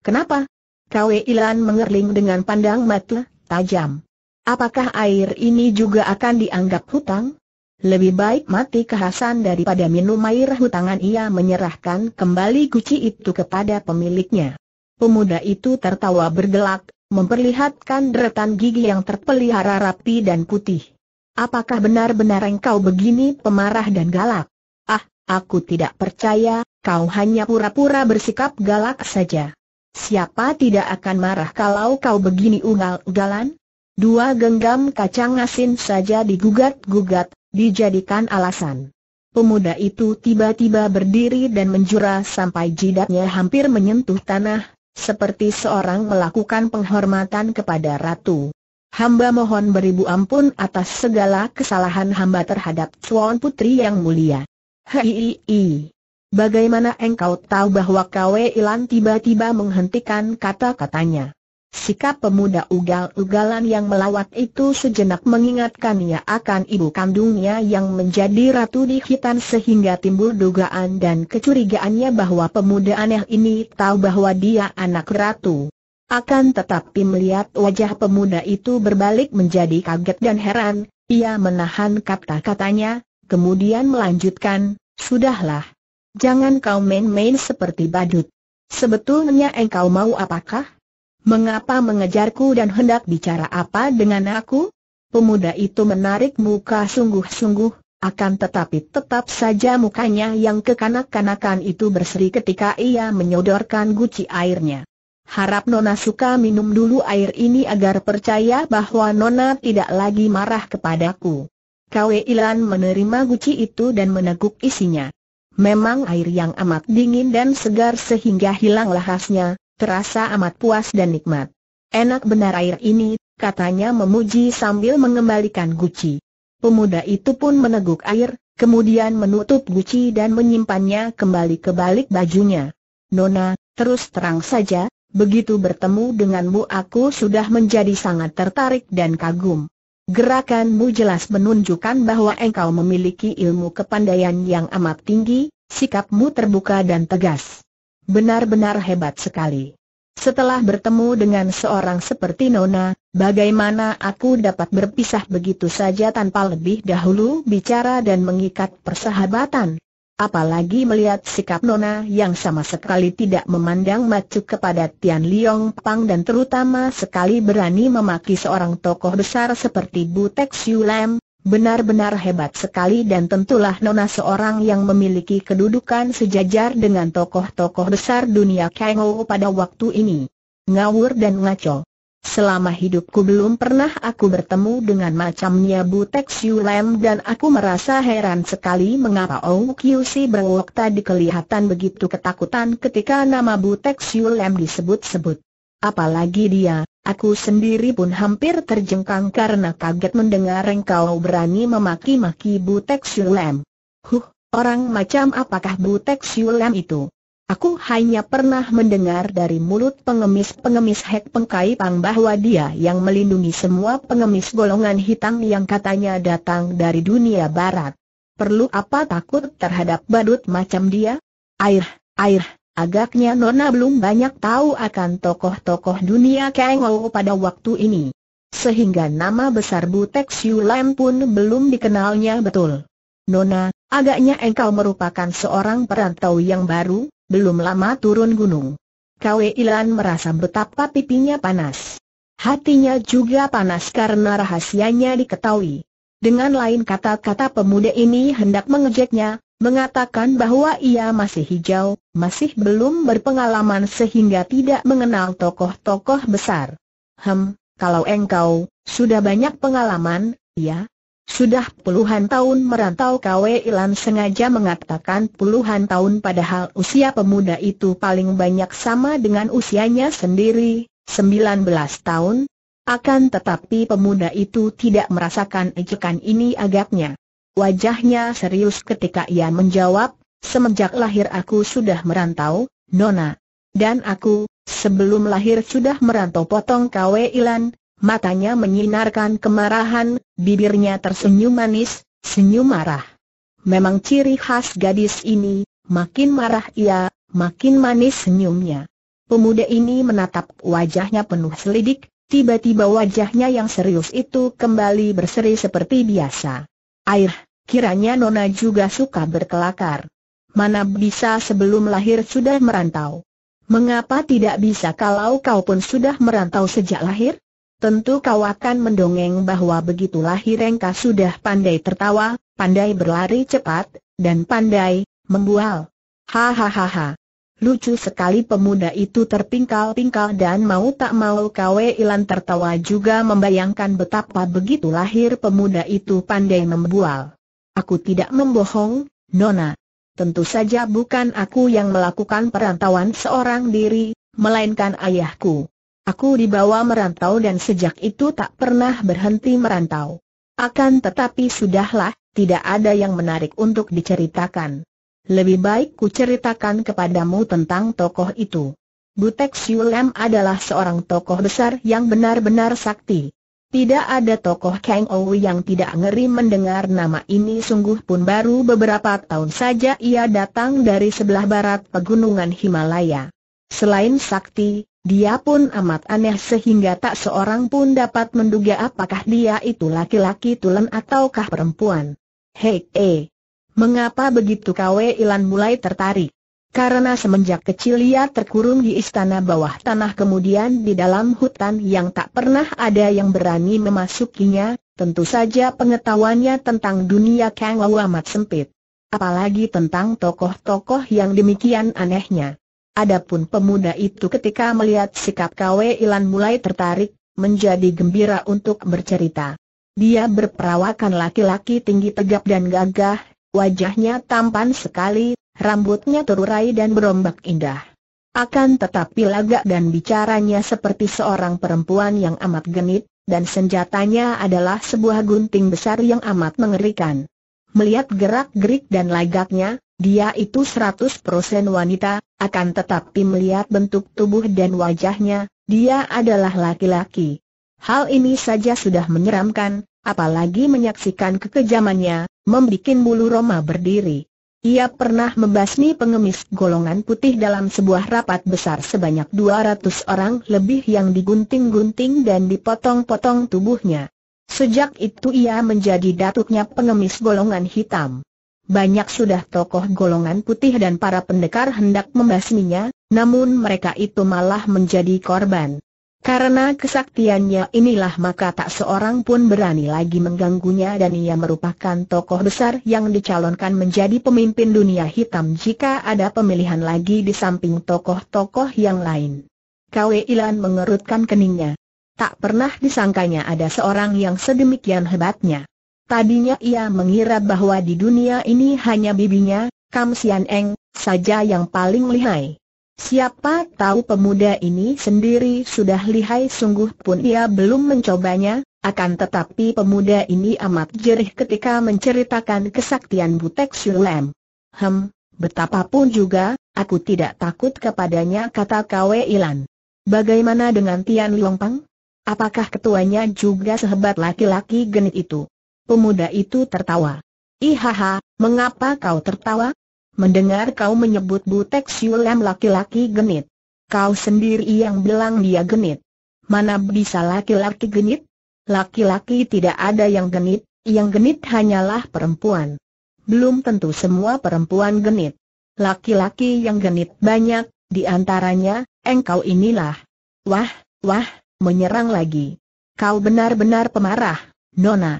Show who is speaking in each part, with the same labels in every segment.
Speaker 1: Kenapa? Kwe Ilan mengerling dengan pandang mata tajam. Apakah air ini juga akan dianggap hutang? Lebih baik mati ke Hasan daripada minum air hutangan ia menyerahkan kembali guci itu kepada pemiliknya. Pemuda itu tertawa bergelak, memperlihatkan deretan gigi yang terpelihara rapi dan putih. Apakah benar-benar engkau begini pemarah dan galak? Ah, aku tidak percaya, kau hanya pura-pura bersikap galak saja. Siapa tidak akan marah kalau kau begini ungal-ugalan? Dua genggam kacang asin saja digugat-gugat, dijadikan alasan. Pemuda itu tiba-tiba berdiri dan menjura sampai jidatnya hampir menyentuh tanah, seperti seorang melakukan penghormatan kepada ratu. Hamba mohon beribu ampun atas segala kesalahan hamba terhadap Suan Putri yang mulia. Hei, Bagaimana engkau tahu bahwa Kwe Ilan tiba-tiba menghentikan kata-katanya? Sikap pemuda ugal-ugalan yang melawat itu sejenak mengingatkan ia akan ibu kandungnya yang menjadi ratu di hitan sehingga timbul dugaan dan kecurigaannya bahwa pemuda aneh ini tahu bahwa dia anak ratu. Akan tetapi melihat wajah pemuda itu berbalik menjadi kaget dan heran, ia menahan kata-katanya, kemudian melanjutkan, Sudahlah, Jangan kau main-main seperti badut. Sebetulnya engkau mau apakah? Mengapa mengejarku dan hendak bicara apa dengan aku? Pemuda itu menarik muka sungguh-sungguh, akan tetapi tetap saja mukanya yang kekanak-kanakan itu berseri ketika ia menyodorkan guci airnya. Harap Nona suka minum dulu air ini agar percaya bahwa Nona tidak lagi marah kepadaku. Kwe Ilan menerima guci itu dan meneguk isinya. Memang air yang amat dingin dan segar sehingga hilanglah khasnya, terasa amat puas dan nikmat. Enak benar air ini, katanya memuji sambil mengembalikan guci. Pemuda itu pun meneguk air, kemudian menutup guci dan menyimpannya kembali ke balik bajunya. Nona, terus terang saja, begitu bertemu denganmu aku sudah menjadi sangat tertarik dan kagum. Gerakanmu jelas menunjukkan bahwa engkau memiliki ilmu kepandaian yang amat tinggi, Sikapmu terbuka dan tegas. Benar-benar hebat sekali. Setelah bertemu dengan seorang seperti Nona, bagaimana aku dapat berpisah begitu saja tanpa lebih dahulu bicara dan mengikat persahabatan? Apalagi melihat sikap Nona yang sama sekali tidak memandang macu kepada Tian Liong Pang dan terutama sekali berani memaki seorang tokoh besar seperti Butek Siu Lam, Benar-benar hebat sekali dan tentulah Nona seorang yang memiliki kedudukan sejajar dengan tokoh-tokoh besar dunia Kengo pada waktu ini. Ngawur dan ngaco. Selama hidupku belum pernah aku bertemu dengan macamnya Bu Butek Siulem dan aku merasa heran sekali mengapa Ong Kiu Si Berwok tadi kelihatan begitu ketakutan ketika nama Bu Butek Siulem disebut-sebut. Apalagi dia, Aku sendiri pun hampir terjengkang karena kaget mendengar engkau berani memaki-maki Butek Sulem. Huh, orang macam apakah Butek Sulem itu? Aku hanya pernah mendengar dari mulut pengemis-pengemis Hek Pengkai Pang bahwa dia yang melindungi semua pengemis golongan hitam yang katanya datang dari dunia barat. Perlu apa takut terhadap badut macam dia? Air, air, Agaknya Nona belum banyak tahu akan tokoh-tokoh dunia Ou pada waktu ini. Sehingga nama besar Butek Siu Lam pun belum dikenalnya betul. Nona, agaknya engkau merupakan seorang perantau yang baru, belum lama turun gunung. Kwe Ilan merasa betapa pipinya panas. Hatinya juga panas karena rahasianya diketahui. Dengan lain kata-kata pemuda ini hendak mengejeknya, mengatakan bahwa ia masih hijau, masih belum berpengalaman sehingga tidak mengenal tokoh-tokoh besar. Hem, kalau engkau, sudah banyak pengalaman, ya? Sudah puluhan tahun merantau KW Ilan sengaja mengatakan puluhan tahun padahal usia pemuda itu paling banyak sama dengan usianya sendiri, 19 tahun. Akan tetapi pemuda itu tidak merasakan ejekan ini agaknya. Wajahnya serius ketika ia menjawab, semenjak lahir aku sudah merantau, Nona. Dan aku, sebelum lahir sudah merantau potong KW Ilan, matanya menyinarkan kemarahan, bibirnya tersenyum manis, senyum marah. Memang ciri khas gadis ini, makin marah ia, makin manis senyumnya. Pemuda ini menatap wajahnya penuh selidik, tiba-tiba wajahnya yang serius itu kembali berseri seperti biasa. Air, kiranya Nona juga suka berkelakar. Mana bisa sebelum lahir sudah merantau. Mengapa tidak bisa kalau kau pun sudah merantau sejak lahir? Tentu kau akan mendongeng bahwa begitu lahir engkau sudah pandai tertawa, pandai berlari cepat, dan pandai membual. Hahaha. Lucu sekali pemuda itu terpingkal-pingkal dan mau tak mau Kwe Ilan tertawa juga membayangkan betapa begitu lahir pemuda itu pandai membual. Aku tidak membohong, Nona. Tentu saja bukan aku yang melakukan perantauan seorang diri, melainkan ayahku. Aku dibawa merantau dan sejak itu tak pernah berhenti merantau. Akan tetapi sudahlah, tidak ada yang menarik untuk diceritakan. Lebih baik ku ceritakan kepadamu tentang tokoh itu. Butek Siulem adalah seorang tokoh besar yang benar-benar sakti. Tidak ada tokoh Kang Owi yang tidak ngeri mendengar nama ini sungguh pun baru beberapa tahun saja ia datang dari sebelah barat pegunungan Himalaya. Selain sakti, dia pun amat aneh sehingga tak seorang pun dapat menduga apakah dia itu laki-laki tulen ataukah perempuan. Hei, hei. Eh, Mengapa begitu Kwe Ilan mulai tertarik? Karena semenjak kecil ia terkurung di istana bawah tanah kemudian di dalam hutan yang tak pernah ada yang berani memasukinya, tentu saja pengetahuannya tentang dunia Kang Wau amat sempit. Apalagi tentang tokoh-tokoh yang demikian anehnya. Adapun pemuda itu ketika melihat sikap Kwe Ilan mulai tertarik, menjadi gembira untuk bercerita. Dia berperawakan laki-laki tinggi tegap dan gagah, Wajahnya tampan sekali, rambutnya terurai dan berombak indah. Akan tetapi lagak dan bicaranya seperti seorang perempuan yang amat genit, dan senjatanya adalah sebuah gunting besar yang amat mengerikan. Melihat gerak-gerik dan lagaknya, dia itu 100% wanita, akan tetapi melihat bentuk tubuh dan wajahnya, dia adalah laki-laki. Hal ini saja sudah menyeramkan, apalagi menyaksikan kekejamannya, membikin bulu Roma berdiri. Ia pernah membasmi pengemis golongan putih dalam sebuah rapat besar sebanyak 200 orang lebih yang digunting-gunting dan dipotong-potong tubuhnya. Sejak itu ia menjadi datuknya pengemis golongan hitam. Banyak sudah tokoh golongan putih dan para pendekar hendak membasminya, namun mereka itu malah menjadi korban. Karena kesaktiannya inilah maka tak seorang pun berani lagi mengganggunya dan ia merupakan tokoh besar yang dicalonkan menjadi pemimpin dunia hitam jika ada pemilihan lagi di samping tokoh-tokoh yang lain. Kwe Ilan mengerutkan keningnya. Tak pernah disangkanya ada seorang yang sedemikian hebatnya. Tadinya ia mengira bahwa di dunia ini hanya bibinya, Kam Sian Eng, saja yang paling lihai. Siapa tahu pemuda ini sendiri sudah lihai sungguh pun ia belum mencobanya, akan tetapi pemuda ini amat jerih ketika menceritakan kesaktian Butek Sulem. Hem, betapapun juga, aku tidak takut kepadanya kata Kwe Ilan. Bagaimana dengan Tian Pang? Apakah ketuanya juga sehebat laki-laki genit itu? Pemuda itu tertawa. Ihaha, mengapa kau tertawa? mendengar kau menyebut Butek Siulem laki-laki genit. Kau sendiri yang bilang dia genit. Mana bisa laki-laki genit? Laki-laki tidak ada yang genit, yang genit hanyalah perempuan. Belum tentu semua perempuan genit. Laki-laki yang genit banyak, di antaranya, engkau inilah. Wah, wah, menyerang lagi. Kau benar-benar pemarah, Nona.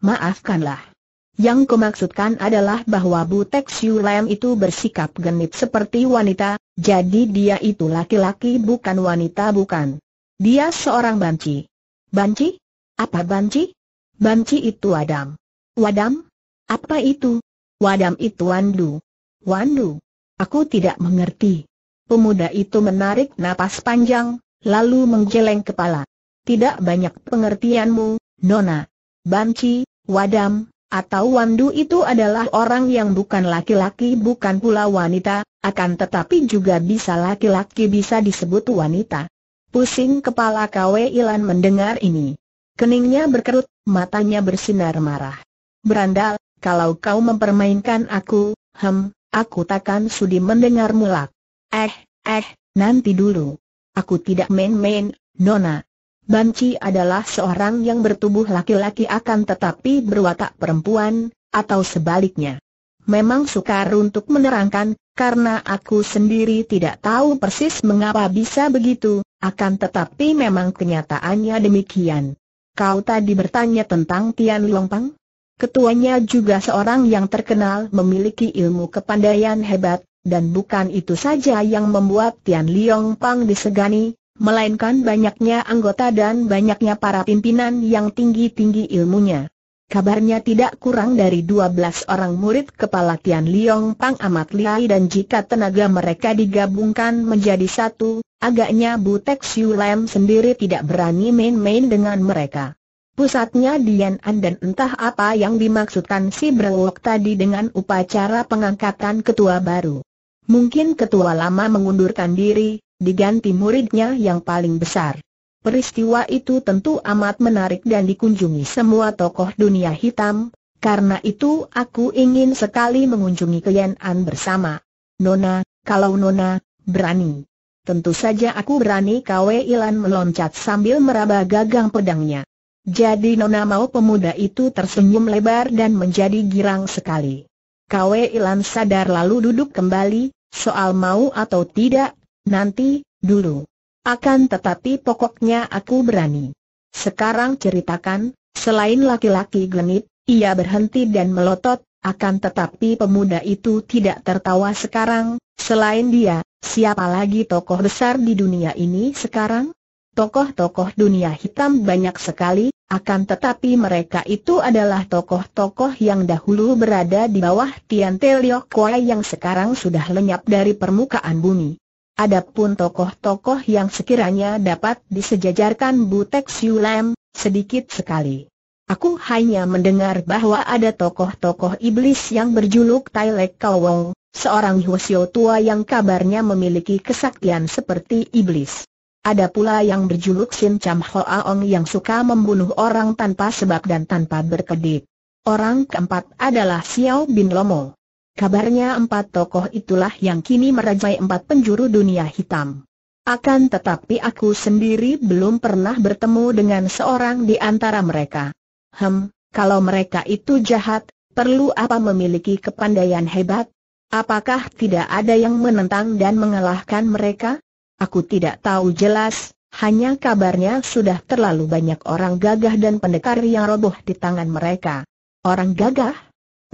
Speaker 1: Maafkanlah. Yang kumaksudkan adalah bahwa Butek Siu Lam itu bersikap genit seperti wanita, jadi dia itu laki-laki bukan wanita bukan. Dia seorang banci. Banci? Apa banci? Banci itu wadam. Wadam? Apa itu? Wadam itu Wandu. Wandu. Aku tidak mengerti. Pemuda itu menarik napas panjang, lalu menggeleng kepala. Tidak banyak pengertianmu, Nona. Banci, Wadam, atau Wandu itu adalah orang yang bukan laki-laki bukan pula wanita, akan tetapi juga bisa laki-laki bisa disebut wanita. Pusing kepala Kwe Ilan mendengar ini. Keningnya berkerut, matanya bersinar marah. Berandal, kalau kau mempermainkan aku, hem, aku takkan sudi mendengar mulak. Eh, eh, nanti dulu. Aku tidak main-main, Nona, Banci adalah seorang yang bertubuh laki-laki akan tetapi berwatak perempuan, atau sebaliknya. Memang sukar untuk menerangkan, karena aku sendiri tidak tahu persis mengapa bisa begitu, akan tetapi memang kenyataannya demikian. Kau tadi bertanya tentang Tian Longpang? Ketuanya juga seorang yang terkenal memiliki ilmu kepandaian hebat, dan bukan itu saja yang membuat Tian Liong Pang disegani, melainkan banyaknya anggota dan banyaknya para pimpinan yang tinggi-tinggi ilmunya. Kabarnya tidak kurang dari 12 orang murid kepala Tian Liong Pang amat Liai dan jika tenaga mereka digabungkan menjadi satu, agaknya Butek Siu Lam sendiri tidak berani main-main dengan mereka. Pusatnya Dian An dan entah apa yang dimaksudkan si Brewok tadi dengan upacara pengangkatan ketua baru. Mungkin ketua lama mengundurkan diri, diganti muridnya yang paling besar. Peristiwa itu tentu amat menarik dan dikunjungi semua tokoh dunia hitam, karena itu aku ingin sekali mengunjungi Kian An bersama. Nona, kalau Nona, berani. Tentu saja aku berani Kwe Ilan meloncat sambil meraba gagang pedangnya. Jadi Nona mau pemuda itu tersenyum lebar dan menjadi girang sekali. Kwe Ilan sadar lalu duduk kembali, soal mau atau tidak Nanti, dulu. Akan tetapi pokoknya aku berani. Sekarang ceritakan, selain laki-laki genit, ia berhenti dan melotot, akan tetapi pemuda itu tidak tertawa sekarang, selain dia, siapa lagi tokoh besar di dunia ini sekarang? Tokoh-tokoh dunia hitam banyak sekali, akan tetapi mereka itu adalah tokoh-tokoh yang dahulu berada di bawah Tian Te yang sekarang sudah lenyap dari permukaan bumi. Adapun tokoh-tokoh yang sekiranya dapat disejajarkan Butek Siulem, sedikit sekali. Aku hanya mendengar bahwa ada tokoh-tokoh iblis yang berjuluk Tailek Kawong, seorang Hwasyo tua yang kabarnya memiliki kesaktian seperti iblis. Ada pula yang berjuluk Sin Cham Hoaong yang suka membunuh orang tanpa sebab dan tanpa berkedip. Orang keempat adalah Xiao Bin Lomo. Kabarnya empat tokoh itulah yang kini merajai empat penjuru dunia hitam. Akan tetapi aku sendiri belum pernah bertemu dengan seorang di antara mereka. Hem, kalau mereka itu jahat, perlu apa memiliki kepandaian hebat? Apakah tidak ada yang menentang dan mengalahkan mereka? Aku tidak tahu jelas, hanya kabarnya sudah terlalu banyak orang gagah dan pendekar yang roboh di tangan mereka. Orang gagah?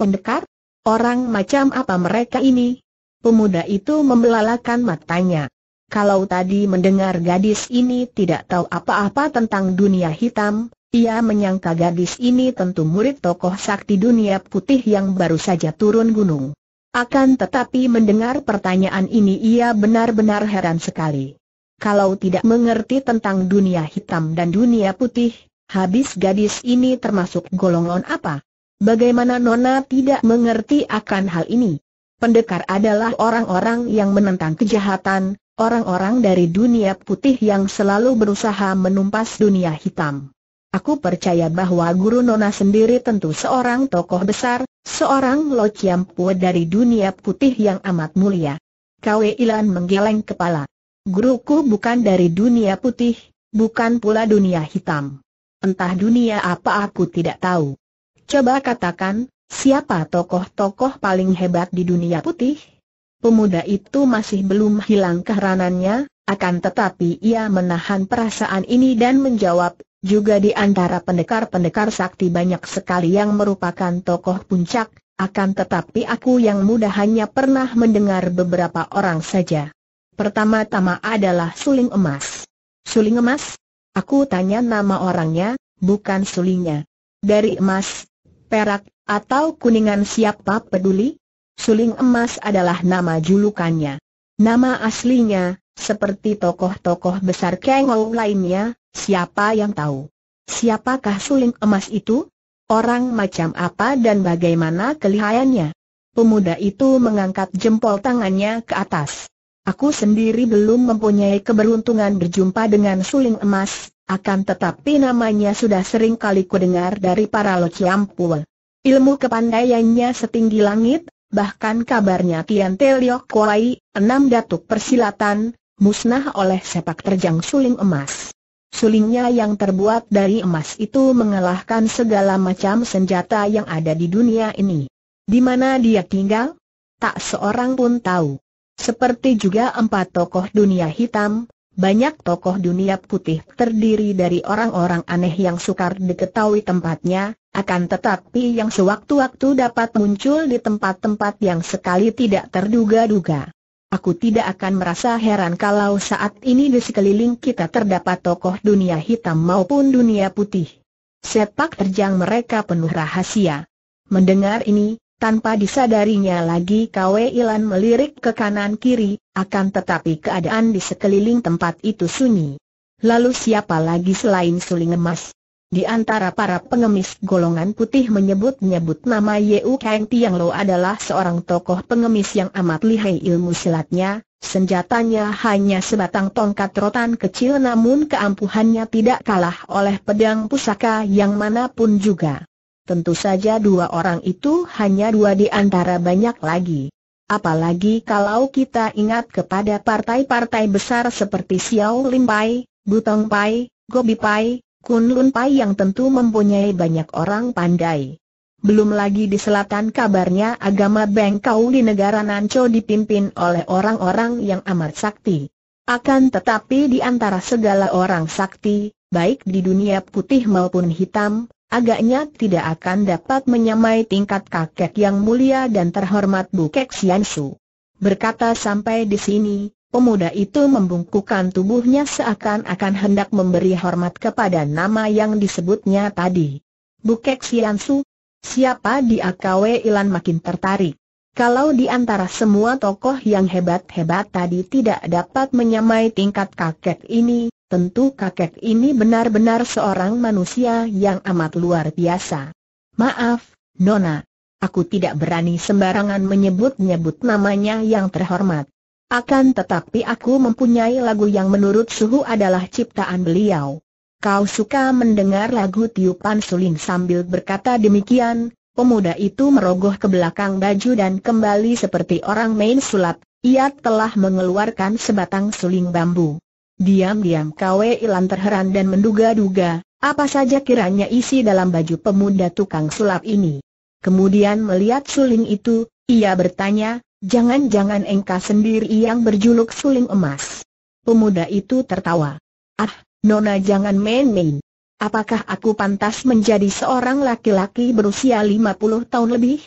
Speaker 1: Pendekar? Orang macam apa mereka ini? Pemuda itu membelalakan matanya. Kalau tadi mendengar gadis ini tidak tahu apa-apa tentang dunia hitam, ia menyangka gadis ini tentu murid tokoh sakti dunia putih yang baru saja turun gunung. Akan tetapi mendengar pertanyaan ini ia benar-benar heran sekali. Kalau tidak mengerti tentang dunia hitam dan dunia putih, habis gadis ini termasuk golongan apa? Bagaimana Nona tidak mengerti akan hal ini? Pendekar adalah orang-orang yang menentang kejahatan, orang-orang dari dunia putih yang selalu berusaha menumpas dunia hitam. Aku percaya bahwa guru Nona sendiri tentu seorang tokoh besar, seorang Lo Chiampu dari dunia putih yang amat mulia. Kwe Ilan menggeleng kepala. Guruku bukan dari dunia putih, bukan pula dunia hitam. Entah dunia apa aku tidak tahu. Coba katakan, siapa tokoh-tokoh paling hebat di dunia putih? Pemuda itu masih belum hilang keheranannya, akan tetapi ia menahan perasaan ini dan menjawab, juga di antara pendekar-pendekar sakti banyak sekali yang merupakan tokoh puncak, akan tetapi aku yang muda hanya pernah mendengar beberapa orang saja. Pertama-tama adalah suling emas. Suling emas? Aku tanya nama orangnya, bukan sulingnya. Dari emas, perak, atau kuningan siapa peduli? Suling emas adalah nama julukannya. Nama aslinya, seperti tokoh-tokoh besar Kengou lainnya, siapa yang tahu? Siapakah suling emas itu? Orang macam apa dan bagaimana kelihayannya? Pemuda itu mengangkat jempol tangannya ke atas. Aku sendiri belum mempunyai keberuntungan berjumpa dengan suling emas, akan tetapi namanya sudah sering kali kudengar dari para lociampua. Ilmu kepandaiannya setinggi langit, bahkan kabarnya Tian Teliok Kuai, enam datuk persilatan, musnah oleh sepak terjang suling emas. Sulingnya yang terbuat dari emas itu mengalahkan segala macam senjata yang ada di dunia ini. Di mana dia tinggal? Tak seorang pun tahu. Seperti juga empat tokoh dunia hitam, banyak tokoh dunia putih terdiri dari orang-orang aneh yang sukar diketahui tempatnya, akan tetapi yang sewaktu-waktu dapat muncul di tempat-tempat yang sekali tidak terduga-duga. Aku tidak akan merasa heran kalau saat ini di sekeliling kita terdapat tokoh dunia hitam maupun dunia putih. Sepak terjang mereka penuh rahasia. Mendengar ini, tanpa disadarinya lagi Kwe Ilan melirik ke kanan kiri, akan tetapi keadaan di sekeliling tempat itu sunyi. Lalu siapa lagi selain suling emas? Di antara para pengemis golongan putih menyebut-nyebut nama Yeu Kang Tiang Lo adalah seorang tokoh pengemis yang amat lihai ilmu silatnya, senjatanya hanya sebatang tongkat rotan kecil namun keampuhannya tidak kalah oleh pedang pusaka yang manapun juga. Tentu saja dua orang itu hanya dua di antara banyak lagi. Apalagi kalau kita ingat kepada partai-partai besar seperti Xiao Lim Pai, Butong Pai, Gobi Pai, Kun Lun Pai yang tentu mempunyai banyak orang pandai. Belum lagi di selatan kabarnya agama Bengkau di negara Nanco dipimpin oleh orang-orang yang amat sakti. Akan tetapi di antara segala orang sakti, baik di dunia putih maupun hitam, agaknya tidak akan dapat menyamai tingkat kakek yang mulia dan terhormat Bukek Siansu. Berkata sampai di sini, pemuda itu membungkukkan tubuhnya seakan-akan hendak memberi hormat kepada nama yang disebutnya tadi. Bukek Siansu, siapa di AKW Ilan makin tertarik. Kalau di antara semua tokoh yang hebat-hebat tadi tidak dapat menyamai tingkat kakek ini, Tentu kakek ini benar-benar seorang manusia yang amat luar biasa. Maaf, Nona. Aku tidak berani sembarangan menyebut-nyebut namanya yang terhormat. Akan tetapi aku mempunyai lagu yang menurut suhu adalah ciptaan beliau. Kau suka mendengar lagu tiupan suling sambil berkata demikian, pemuda itu merogoh ke belakang baju dan kembali seperti orang main sulap, ia telah mengeluarkan sebatang suling bambu. Diam-diam Kwe Ilan terheran dan menduga-duga, apa saja kiranya isi dalam baju pemuda tukang sulap ini. Kemudian melihat suling itu, ia bertanya, jangan-jangan engkau sendiri yang berjuluk suling emas. Pemuda itu tertawa. Ah, Nona jangan main-main. Apakah aku pantas menjadi seorang laki-laki berusia 50 tahun lebih?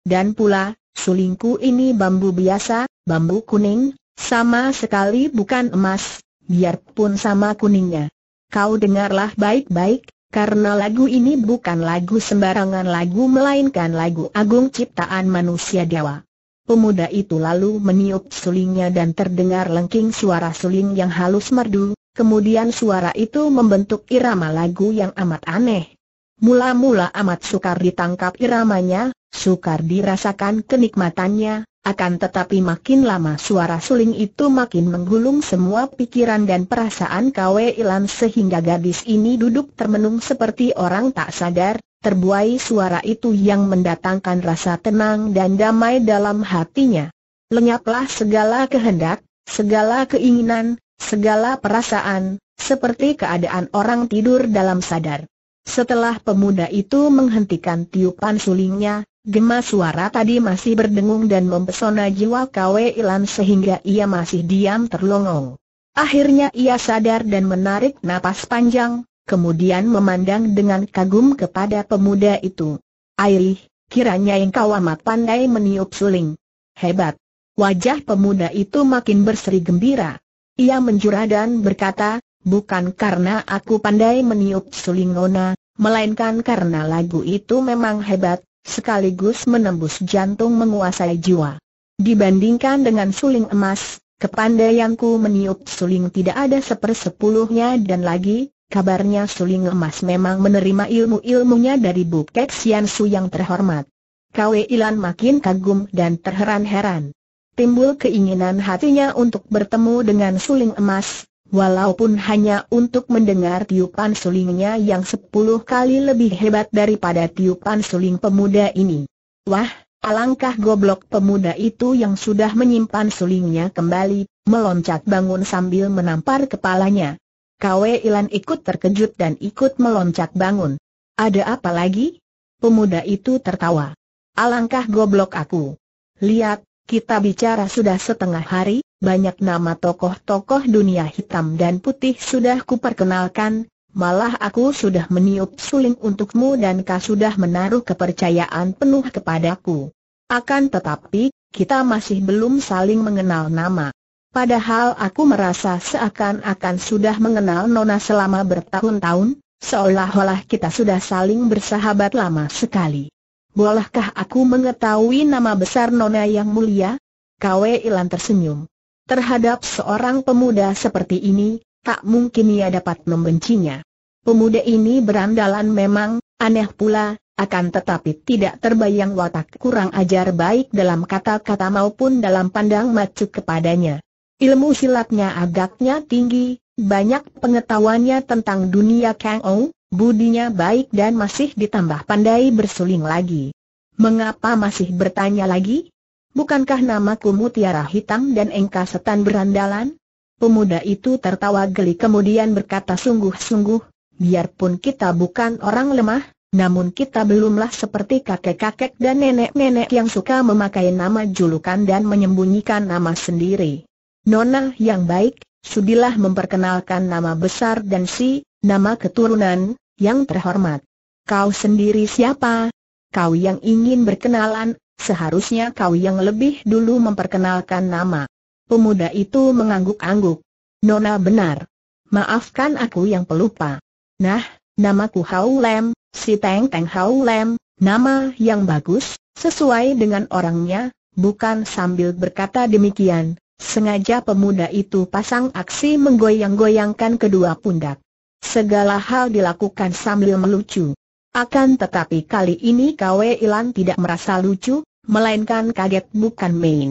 Speaker 1: Dan pula, sulingku ini bambu biasa, bambu kuning, sama sekali bukan emas, biarpun sama kuningnya. Kau dengarlah baik-baik, karena lagu ini bukan lagu sembarangan lagu melainkan lagu agung ciptaan manusia dewa. Pemuda itu lalu meniup sulingnya dan terdengar lengking suara suling yang halus merdu, kemudian suara itu membentuk irama lagu yang amat aneh. Mula-mula amat sukar ditangkap iramanya, Sukar dirasakan kenikmatannya, akan tetapi makin lama suara suling itu makin menggulung semua pikiran dan perasaan Kwe Ilan sehingga gadis ini duduk termenung seperti orang tak sadar, terbuai suara itu yang mendatangkan rasa tenang dan damai dalam hatinya. Lenyaplah segala kehendak, segala keinginan, segala perasaan, seperti keadaan orang tidur dalam sadar. Setelah pemuda itu menghentikan tiupan sulingnya, Gema suara tadi masih berdengung dan mempesona jiwa Kwe Ilan sehingga ia masih diam terlongong. Akhirnya ia sadar dan menarik napas panjang, kemudian memandang dengan kagum kepada pemuda itu. Air, kiranya engkau amat pandai meniup suling. Hebat. Wajah pemuda itu makin berseri gembira. Ia menjura dan berkata, bukan karena aku pandai meniup suling nona, melainkan karena lagu itu memang hebat, sekaligus menembus jantung menguasai jiwa. Dibandingkan dengan suling emas, kepandaianku meniup suling tidak ada sepersepuluhnya dan lagi, kabarnya suling emas memang menerima ilmu-ilmunya dari Bukek Su yang terhormat. Kwe Ilan makin kagum dan terheran-heran. Timbul keinginan hatinya untuk bertemu dengan suling emas, walaupun hanya untuk mendengar tiupan sulingnya yang sepuluh kali lebih hebat daripada tiupan suling pemuda ini. Wah, alangkah goblok pemuda itu yang sudah menyimpan sulingnya kembali, meloncat bangun sambil menampar kepalanya. Kwe Ilan ikut terkejut dan ikut meloncat bangun. Ada apa lagi? Pemuda itu tertawa. Alangkah goblok aku. Lihat, kita bicara sudah setengah hari, banyak nama tokoh-tokoh dunia hitam dan putih sudah kuperkenalkan, malah aku sudah meniup suling untukmu dan kau sudah menaruh kepercayaan penuh kepadaku. Akan tetapi, kita masih belum saling mengenal nama. Padahal aku merasa seakan-akan sudah mengenal Nona selama bertahun-tahun, seolah-olah kita sudah saling bersahabat lama sekali. Bolehkah aku mengetahui nama besar Nona yang mulia? Kwe Ilan tersenyum. Terhadap seorang pemuda seperti ini, tak mungkin ia dapat membencinya. Pemuda ini berandalan memang, aneh pula, akan tetapi tidak terbayang watak kurang ajar baik dalam kata-kata maupun dalam pandang macu kepadanya. Ilmu silatnya agaknya tinggi, banyak pengetahuannya tentang dunia Kang Ou, Budinya baik dan masih ditambah pandai bersuling lagi. Mengapa masih bertanya lagi? Bukankah namaku Mutiara Hitam dan engkau setan berandalan? Pemuda itu tertawa geli kemudian berkata sungguh-sungguh, biarpun kita bukan orang lemah, namun kita belumlah seperti kakek-kakek dan nenek-nenek yang suka memakai nama julukan dan menyembunyikan nama sendiri. Nona yang baik, sudilah memperkenalkan nama besar dan si, nama keturunan, yang terhormat. Kau sendiri siapa? Kau yang ingin berkenalan, seharusnya kau yang lebih dulu memperkenalkan nama. Pemuda itu mengangguk-angguk. Nona benar. Maafkan aku yang pelupa. Nah, namaku Hau Lem, si Teng Teng Hau Lem, nama yang bagus, sesuai dengan orangnya, bukan sambil berkata demikian. Sengaja pemuda itu pasang aksi menggoyang-goyangkan kedua pundak. Segala hal dilakukan sambil melucu. Akan tetapi kali ini Kwe Ilan tidak merasa lucu, melainkan kaget bukan main.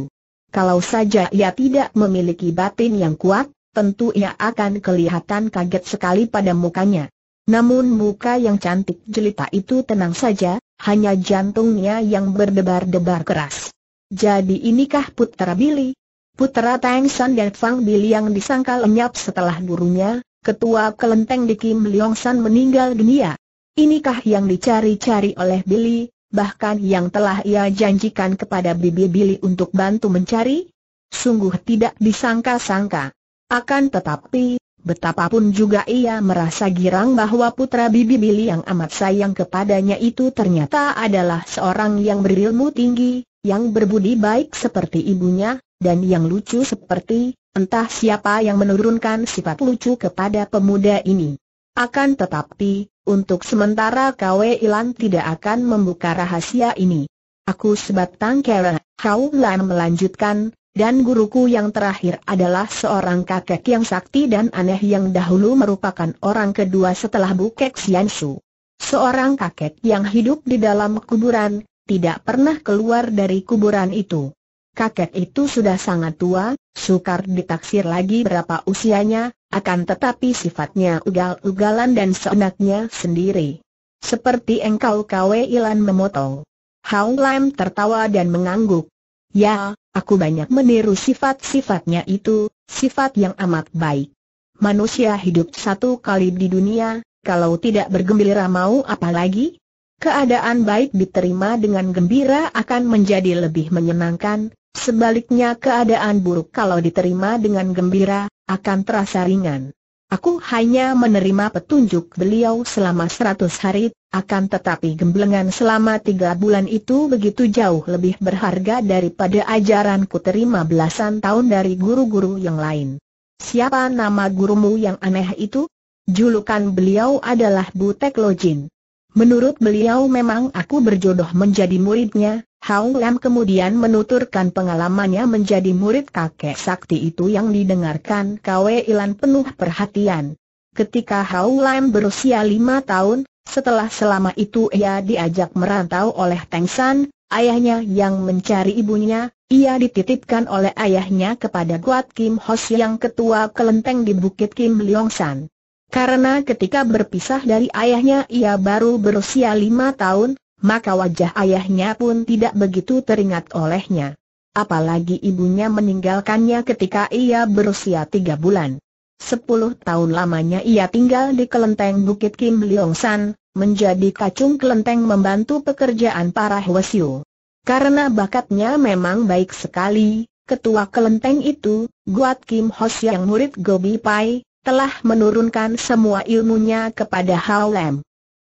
Speaker 1: Kalau saja ia tidak memiliki batin yang kuat, tentu ia akan kelihatan kaget sekali pada mukanya. Namun muka yang cantik jelita itu tenang saja, hanya jantungnya yang berdebar-debar keras. Jadi inikah putra Billy? putra Tang San dan Fang Billy yang disangka lenyap setelah burunya? ketua kelenteng di Kim Leong San meninggal dunia. Inikah yang dicari-cari oleh Billy, bahkan yang telah ia janjikan kepada Bibi Billy untuk bantu mencari? Sungguh tidak disangka-sangka. Akan tetapi, Betapapun juga ia merasa girang bahwa putra Bibi Billy yang amat sayang kepadanya itu ternyata adalah seorang yang berilmu tinggi, yang berbudi baik seperti ibunya, dan yang lucu seperti Entah siapa yang menurunkan sifat lucu kepada pemuda ini. Akan tetapi, untuk sementara Kau Ilan tidak akan membuka rahasia ini. Aku sebatang kera, Kau Lan melanjutkan, dan guruku yang terakhir adalah seorang kakek yang sakti dan aneh yang dahulu merupakan orang kedua setelah Bukek Siansu. Seorang kakek yang hidup di dalam kuburan, tidak pernah keluar dari kuburan itu kakek itu sudah sangat tua, sukar ditaksir lagi berapa usianya, akan tetapi sifatnya ugal-ugalan dan seenaknya sendiri. Seperti engkau kawe ilan memotong. Hao Lam tertawa dan mengangguk. Ya, aku banyak meniru sifat-sifatnya itu, sifat yang amat baik. Manusia hidup satu kali di dunia, kalau tidak bergembira mau apa lagi? Keadaan baik diterima dengan gembira akan menjadi lebih menyenangkan, Sebaliknya keadaan buruk kalau diterima dengan gembira, akan terasa ringan. Aku hanya menerima petunjuk beliau selama seratus hari, akan tetapi gemblengan selama tiga bulan itu begitu jauh lebih berharga daripada ajaranku terima belasan tahun dari guru-guru yang lain. Siapa nama gurumu yang aneh itu? Julukan beliau adalah Butek Lojin. Menurut beliau memang aku berjodoh menjadi muridnya, Hao Lam kemudian menuturkan pengalamannya menjadi murid kakek sakti itu yang didengarkan Kwe Ilan penuh perhatian. Ketika Hao Lam berusia lima tahun, setelah selama itu ia diajak merantau oleh Teng San, ayahnya yang mencari ibunya, ia dititipkan oleh ayahnya kepada Guat Kim Hos yang ketua kelenteng di Bukit Kim Leong San. Karena ketika berpisah dari ayahnya ia baru berusia lima tahun, maka wajah ayahnya pun tidak begitu teringat olehnya. Apalagi ibunya meninggalkannya ketika ia berusia tiga bulan. Sepuluh tahun lamanya ia tinggal di kelenteng Bukit Kim Leong San, menjadi kacung kelenteng membantu pekerjaan para Hwasyu. Karena bakatnya memang baik sekali, ketua kelenteng itu, Guat Kim Hos yang murid Gobi Pai, telah menurunkan semua ilmunya kepada Hao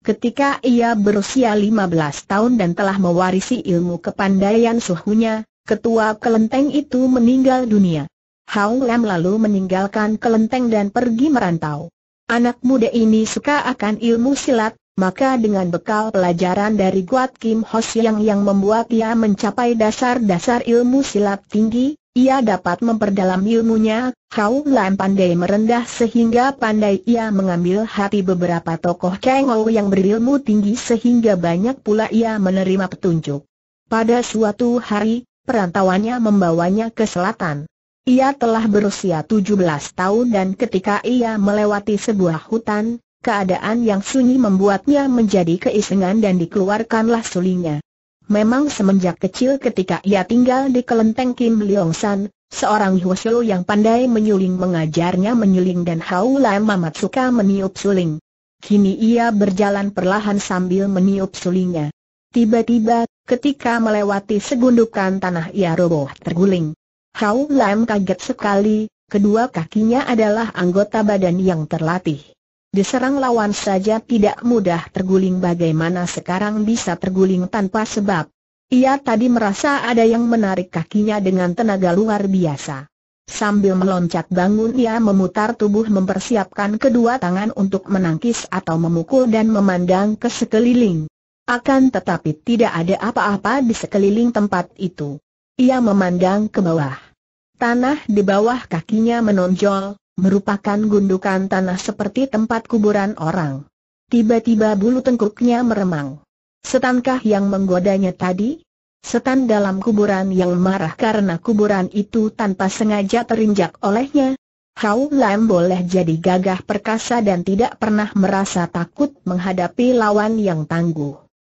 Speaker 1: Ketika ia berusia 15 tahun dan telah mewarisi ilmu kepandaian suhunya, ketua kelenteng itu meninggal dunia. Hao Lam lalu meninggalkan kelenteng dan pergi merantau. Anak muda ini suka akan ilmu silat, maka dengan bekal pelajaran dari Guat Kim Ho Siang yang membuat ia mencapai dasar-dasar ilmu silat tinggi, ia dapat memperdalam ilmunya, Kau Lam pandai merendah sehingga pandai ia mengambil hati beberapa tokoh Kengou yang berilmu tinggi sehingga banyak pula ia menerima petunjuk. Pada suatu hari, perantauannya membawanya ke selatan. Ia telah berusia 17 tahun dan ketika ia melewati sebuah hutan, keadaan yang sunyi membuatnya menjadi keisengan dan dikeluarkanlah sulingnya. Memang semenjak kecil ketika ia tinggal di kelenteng Kim Leong San, seorang Hwasyo yang pandai menyuling mengajarnya menyuling dan Haulai Mamat suka meniup suling. Kini ia berjalan perlahan sambil meniup sulingnya. Tiba-tiba, ketika melewati segundukan tanah ia roboh terguling. Hau Lam kaget sekali, kedua kakinya adalah anggota badan yang terlatih. Diserang lawan saja tidak mudah terguling bagaimana sekarang bisa terguling tanpa sebab. Ia tadi merasa ada yang menarik kakinya dengan tenaga luar biasa. Sambil meloncat bangun ia memutar tubuh mempersiapkan kedua tangan untuk menangkis atau memukul dan memandang ke sekeliling. Akan tetapi tidak ada apa-apa di sekeliling tempat itu. Ia memandang ke bawah. Tanah di bawah kakinya menonjol, merupakan gundukan tanah seperti tempat kuburan orang. Tiba-tiba bulu tengkuknya meremang. Setankah yang menggodanya tadi? Setan dalam kuburan yang marah karena kuburan itu tanpa sengaja terinjak olehnya. Hau Lam boleh jadi gagah perkasa dan tidak pernah merasa takut menghadapi lawan yang tangguh.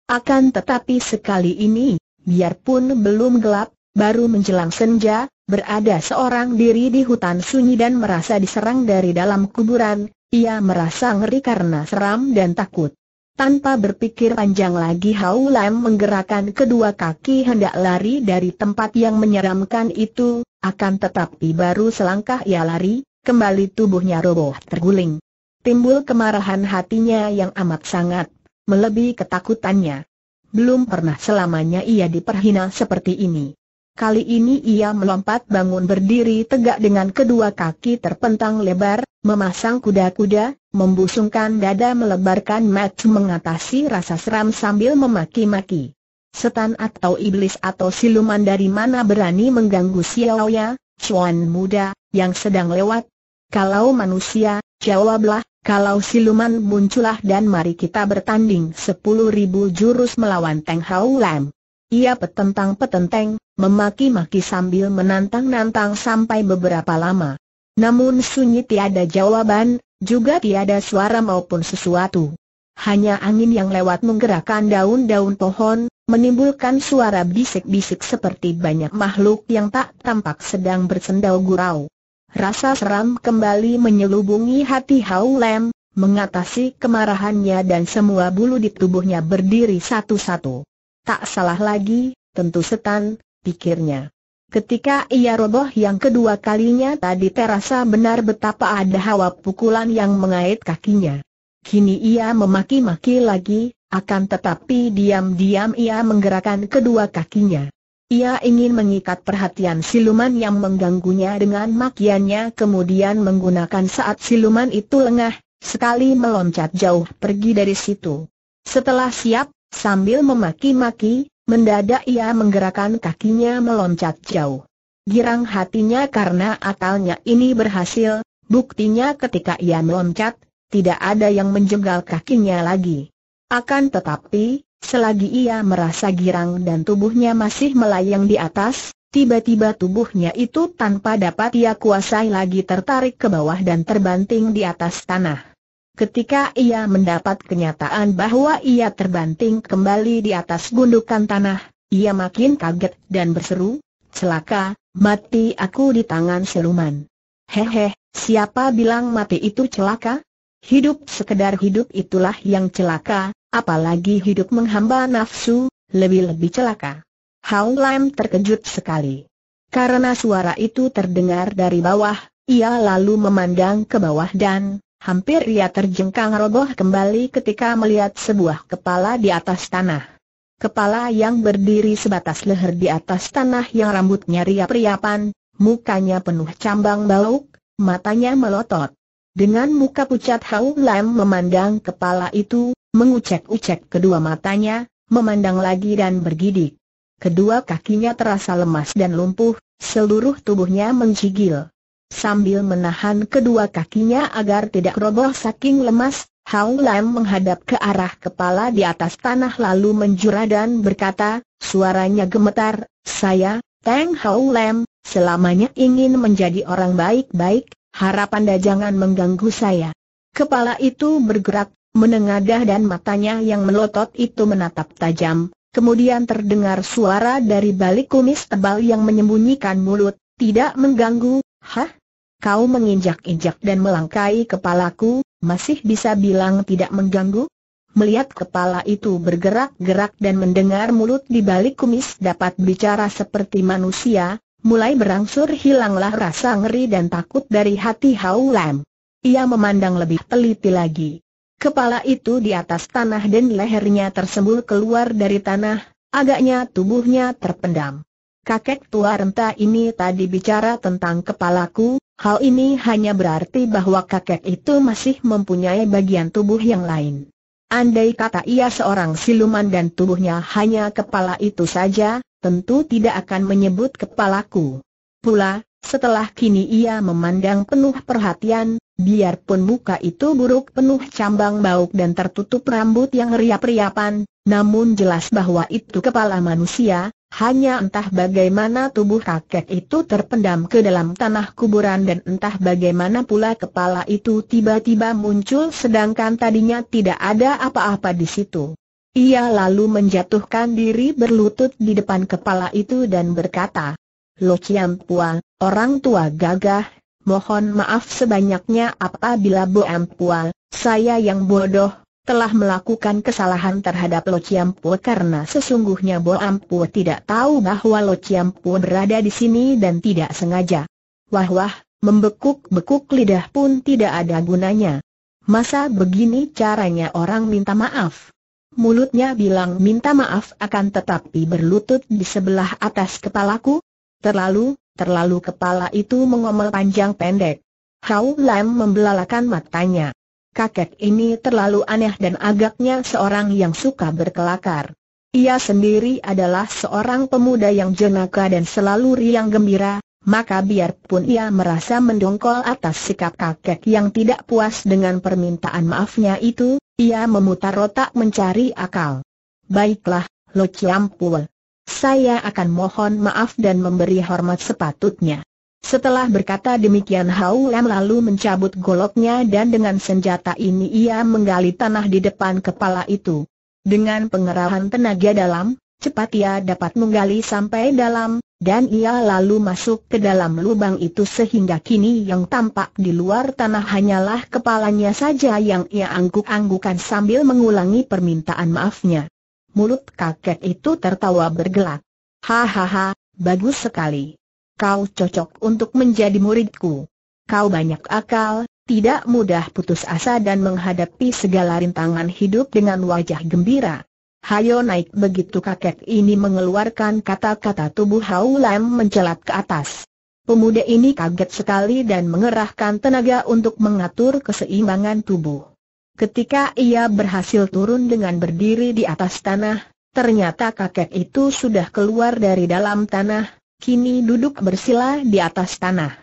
Speaker 1: Akan tetapi sekali ini, biarpun belum gelap, Baru menjelang senja, berada seorang diri di hutan sunyi dan merasa diserang dari dalam kuburan, ia merasa ngeri karena seram dan takut. Tanpa berpikir panjang lagi Haulam menggerakkan kedua kaki hendak lari dari tempat yang menyeramkan itu, akan tetapi baru selangkah ia lari, kembali tubuhnya roboh terguling. Timbul kemarahan hatinya yang amat sangat, melebihi ketakutannya. Belum pernah selamanya ia diperhina seperti ini. Kali ini ia melompat bangun berdiri tegak dengan kedua kaki terpentang lebar, memasang kuda-kuda, membusungkan dada melebarkan mat mengatasi rasa seram sambil memaki-maki. Setan atau iblis atau siluman dari mana berani mengganggu Xiaoya, cuan muda, yang sedang lewat? Kalau manusia, jawablah, kalau siluman muncullah dan mari kita bertanding sepuluh ribu jurus melawan Teng Hau Lam. Ia petentang-petenteng, memaki-maki sambil menantang-nantang sampai beberapa lama. Namun sunyi tiada jawaban, juga tiada suara maupun sesuatu. Hanya angin yang lewat menggerakkan daun-daun pohon, menimbulkan suara bisik-bisik seperti banyak makhluk yang tak tampak sedang bersendau gurau. Rasa seram kembali menyelubungi hati Hau Lem, mengatasi kemarahannya dan semua bulu di tubuhnya berdiri satu-satu. Tak salah lagi, tentu setan, pikirnya. Ketika ia roboh yang kedua kalinya tadi terasa benar betapa ada hawa pukulan yang mengait kakinya. Kini ia memaki-maki lagi, akan tetapi diam-diam ia menggerakkan kedua kakinya. Ia ingin mengikat perhatian siluman yang mengganggunya dengan makiannya kemudian menggunakan saat siluman itu lengah, sekali meloncat jauh pergi dari situ. Setelah siap, sambil memaki-maki, Mendadak ia menggerakkan kakinya meloncat jauh. Girang hatinya karena akalnya ini berhasil, buktinya ketika ia meloncat, tidak ada yang menjegal kakinya lagi. Akan tetapi, selagi ia merasa girang dan tubuhnya masih melayang di atas, tiba-tiba tubuhnya itu tanpa dapat ia kuasai lagi tertarik ke bawah dan terbanting di atas tanah. Ketika ia mendapat kenyataan bahwa ia terbanting kembali di atas gundukan tanah, ia makin kaget dan berseru, celaka, mati aku di tangan siluman. Hehe, siapa bilang mati itu celaka? Hidup sekedar hidup itulah yang celaka, apalagi hidup menghamba nafsu, lebih-lebih celaka. Hao Lam terkejut sekali. Karena suara itu terdengar dari bawah, ia lalu memandang ke bawah dan Hampir ia terjengkang roboh kembali ketika melihat sebuah kepala di atas tanah. Kepala yang berdiri sebatas leher di atas tanah yang rambutnya riap-riapan, mukanya penuh cambang bauk, matanya melotot. Dengan muka pucat Hau Lam memandang kepala itu, mengucek-ucek kedua matanya, memandang lagi dan bergidik. Kedua kakinya terasa lemas dan lumpuh, seluruh tubuhnya menggigil sambil menahan kedua kakinya agar tidak roboh saking lemas, Hao Lam menghadap ke arah kepala di atas tanah lalu menjura dan berkata, suaranya gemetar, saya, Tang Hao Lam, selamanya ingin menjadi orang baik-baik, harap anda jangan mengganggu saya. Kepala itu bergerak, menengadah dan matanya yang melotot itu menatap tajam, kemudian terdengar suara dari balik kumis tebal yang menyembunyikan mulut, tidak mengganggu, hah? kau menginjak-injak dan melangkai kepalaku, masih bisa bilang tidak mengganggu? Melihat kepala itu bergerak-gerak dan mendengar mulut di balik kumis dapat bicara seperti manusia, mulai berangsur hilanglah rasa ngeri dan takut dari hati Hau Lam. Ia memandang lebih teliti lagi. Kepala itu di atas tanah dan lehernya tersembul keluar dari tanah, agaknya tubuhnya terpendam. Kakek tua renta ini tadi bicara tentang kepalaku, Hal ini hanya berarti bahwa kakek itu masih mempunyai bagian tubuh yang lain. Andai kata ia seorang siluman dan tubuhnya hanya kepala itu saja, tentu tidak akan menyebut kepalaku. Pula, setelah kini ia memandang penuh perhatian, biarpun muka itu buruk penuh cambang bauk dan tertutup rambut yang riap-riapan, namun jelas bahwa itu kepala manusia, hanya entah bagaimana tubuh kakek itu terpendam ke dalam tanah kuburan dan entah bagaimana pula kepala itu tiba-tiba muncul sedangkan tadinya tidak ada apa-apa di situ. Ia lalu menjatuhkan diri berlutut di depan kepala itu dan berkata, Lo Chiam Pua, orang tua gagah, mohon maaf sebanyaknya apabila Bo Ampua, saya yang bodoh, telah melakukan kesalahan terhadap Lo Chiam karena sesungguhnya Bo Po tidak tahu bahwa Lo Chiam berada di sini dan tidak sengaja. Wah-wah, membekuk-bekuk lidah pun tidak ada gunanya. Masa begini caranya orang minta maaf? Mulutnya bilang minta maaf akan tetapi berlutut di sebelah atas kepalaku? Terlalu, terlalu kepala itu mengomel panjang pendek. Hau Lam membelalakan matanya kakek ini terlalu aneh dan agaknya seorang yang suka berkelakar. Ia sendiri adalah seorang pemuda yang jenaka dan selalu riang gembira, maka biarpun ia merasa mendongkol atas sikap kakek yang tidak puas dengan permintaan maafnya itu, ia memutar otak mencari akal. Baiklah, Lo Ciampul. Saya akan mohon maaf dan memberi hormat sepatutnya. Setelah berkata demikian Hau Lam lalu mencabut goloknya dan dengan senjata ini ia menggali tanah di depan kepala itu. Dengan pengerahan tenaga dalam, cepat ia dapat menggali sampai dalam, dan ia lalu masuk ke dalam lubang itu sehingga kini yang tampak di luar tanah hanyalah kepalanya saja yang ia angguk-anggukan sambil mengulangi permintaan maafnya. Mulut kakek itu tertawa bergelak. Hahaha, bagus sekali kau cocok untuk menjadi muridku. Kau banyak akal, tidak mudah putus asa dan menghadapi segala rintangan hidup dengan wajah gembira. Hayo naik begitu kakek ini mengeluarkan kata-kata tubuh Haulam mencelat ke atas. Pemuda ini kaget sekali dan mengerahkan tenaga untuk mengatur keseimbangan tubuh. Ketika ia berhasil turun dengan berdiri di atas tanah, ternyata kakek itu sudah keluar dari dalam tanah, kini duduk bersila di atas tanah.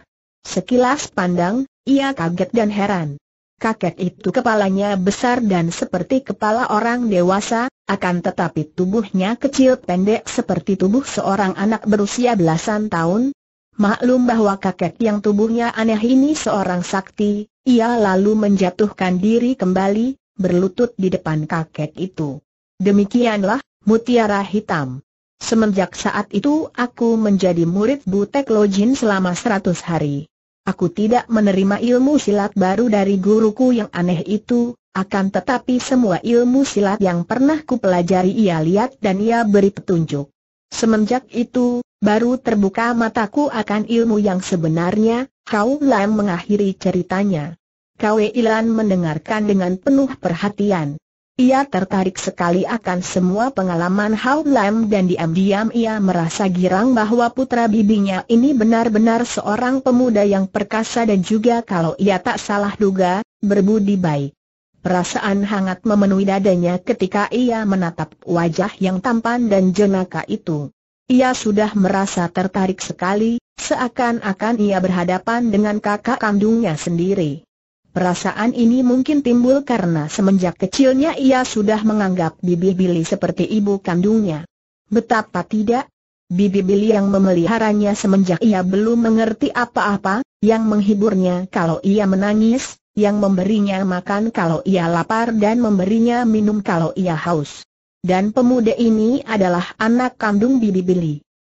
Speaker 1: Sekilas pandang, ia kaget dan heran. Kakek itu kepalanya besar dan seperti kepala orang dewasa, akan tetapi tubuhnya kecil pendek seperti tubuh seorang anak berusia belasan tahun. Maklum bahwa kakek yang tubuhnya aneh ini seorang sakti, ia lalu menjatuhkan diri kembali, berlutut di depan kakek itu. Demikianlah, mutiara hitam. Semenjak saat itu aku menjadi murid Butek Lojin selama seratus hari. Aku tidak menerima ilmu silat baru dari guruku yang aneh itu, akan tetapi semua ilmu silat yang pernah pelajari ia lihat dan ia beri petunjuk. Semenjak itu, baru terbuka mataku akan ilmu yang sebenarnya, Kau Lam mengakhiri ceritanya. Kau Ilan mendengarkan dengan penuh perhatian. Ia tertarik sekali akan semua pengalaman Hao Lam dan diam-diam ia merasa girang bahwa putra bibinya ini benar-benar seorang pemuda yang perkasa dan juga kalau ia tak salah duga, berbudi baik. Perasaan hangat memenuhi dadanya ketika ia menatap wajah yang tampan dan jenaka itu. Ia sudah merasa tertarik sekali, seakan-akan ia berhadapan dengan kakak kandungnya sendiri. Perasaan ini mungkin timbul karena semenjak kecilnya ia sudah menganggap Bibi Billy seperti ibu kandungnya. Betapa tidak, Bibi Billy yang memeliharanya semenjak ia belum mengerti apa-apa, yang menghiburnya kalau ia menangis, yang memberinya makan kalau ia lapar dan memberinya minum kalau ia haus. Dan pemuda ini adalah anak kandung Bibi Billy.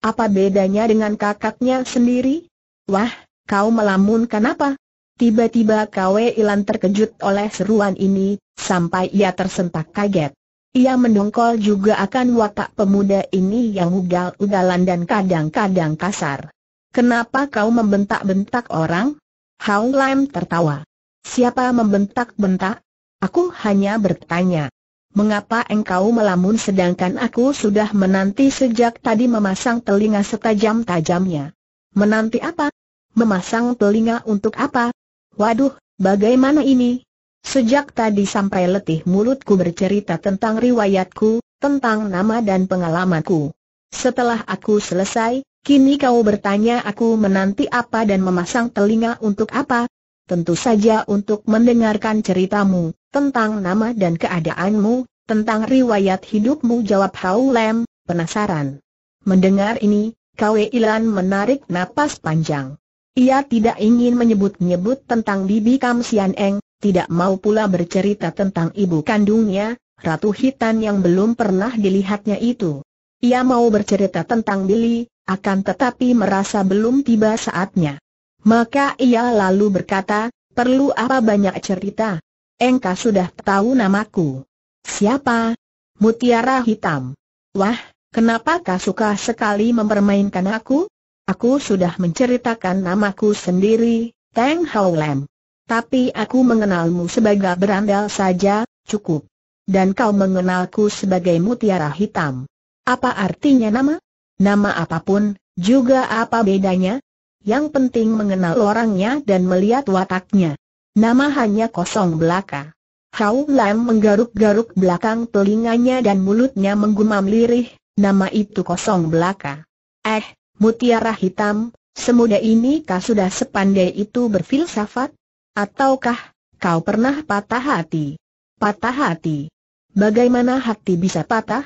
Speaker 1: Apa bedanya dengan kakaknya sendiri? Wah, kau melamun kenapa? Tiba-tiba Kwe Ilan terkejut oleh seruan ini, sampai ia tersentak kaget. Ia mendongkol juga akan watak pemuda ini yang ugal-ugalan dan kadang-kadang kasar. Kenapa kau membentak-bentak orang? Hao Lam tertawa. Siapa membentak-bentak? Aku hanya bertanya. Mengapa engkau melamun sedangkan aku sudah menanti sejak tadi memasang telinga setajam-tajamnya? Menanti apa? Memasang telinga untuk apa? Waduh, bagaimana ini? Sejak tadi sampai letih mulutku bercerita tentang riwayatku, tentang nama dan pengalamanku. Setelah aku selesai, kini kau bertanya aku menanti apa dan memasang telinga untuk apa? Tentu saja untuk mendengarkan ceritamu, tentang nama dan keadaanmu, tentang riwayat hidupmu jawab Hau Lem, penasaran. Mendengar ini, Kwe Ilan menarik napas panjang. Ia tidak ingin menyebut-nyebut tentang Bibi Kam Sian Eng, tidak mau pula bercerita tentang ibu kandungnya, Ratu Hitan yang belum pernah dilihatnya itu. Ia mau bercerita tentang Billy, akan tetapi merasa belum tiba saatnya. Maka ia lalu berkata, perlu apa banyak cerita? Engka sudah tahu namaku. Siapa? Mutiara Hitam. Wah, kenapa kau suka sekali mempermainkan aku? Aku sudah menceritakan namaku sendiri, Tang Hao Lam. Tapi aku mengenalmu sebagai berandal saja, cukup. Dan kau mengenalku sebagai mutiara hitam. Apa artinya nama? Nama apapun, juga apa bedanya? Yang penting mengenal orangnya dan melihat wataknya. Nama hanya kosong belaka. Hao Lam menggaruk-garuk belakang telinganya dan mulutnya menggumam lirih, nama itu kosong belaka. Eh, mutiara hitam, semuda ini kau sudah sepandai itu berfilsafat? Ataukah, kau pernah patah hati? Patah hati? Bagaimana hati bisa patah?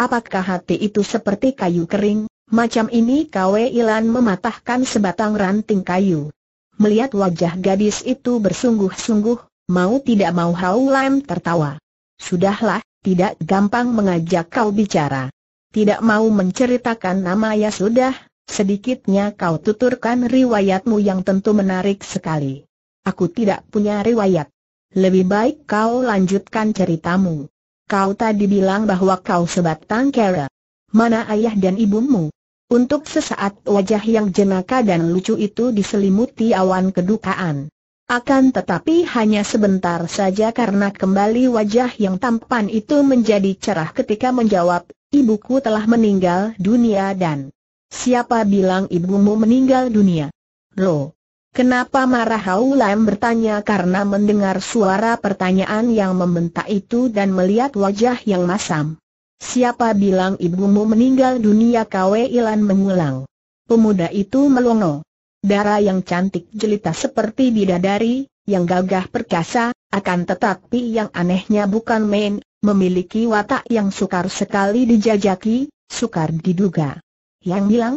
Speaker 1: Apakah hati itu seperti kayu kering, macam ini kau Ilan mematahkan sebatang ranting kayu. Melihat wajah gadis itu bersungguh-sungguh, mau tidak mau Haulam tertawa. Sudahlah, tidak gampang mengajak kau bicara. Tidak mau menceritakan nama ya sudah, Sedikitnya kau tuturkan riwayatmu yang tentu menarik sekali. Aku tidak punya riwayat. Lebih baik kau lanjutkan ceritamu. Kau tadi bilang bahwa kau sebatang kera. Mana ayah dan ibumu? Untuk sesaat wajah yang jenaka dan lucu itu diselimuti awan kedukaan. Akan tetapi hanya sebentar saja karena kembali wajah yang tampan itu menjadi cerah ketika menjawab, ibuku telah meninggal dunia dan Siapa bilang ibumu meninggal dunia? Loh, kenapa marah Hau bertanya karena mendengar suara pertanyaan yang membentak itu dan melihat wajah yang masam. Siapa bilang ibumu meninggal dunia Kwe Ilan mengulang. Pemuda itu melongo. Darah yang cantik jelita seperti bidadari, yang gagah perkasa, akan tetapi yang anehnya bukan main, memiliki watak yang sukar sekali dijajaki, sukar diduga. Yang bilang?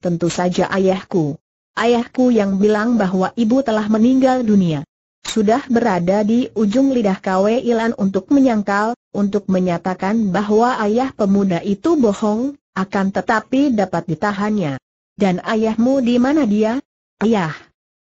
Speaker 1: Tentu saja ayahku. Ayahku yang bilang bahwa ibu telah meninggal dunia. Sudah berada di ujung lidah Kwe Ilan untuk menyangkal, untuk menyatakan bahwa ayah pemuda itu bohong, akan tetapi dapat ditahannya. Dan ayahmu di mana dia? Ayah.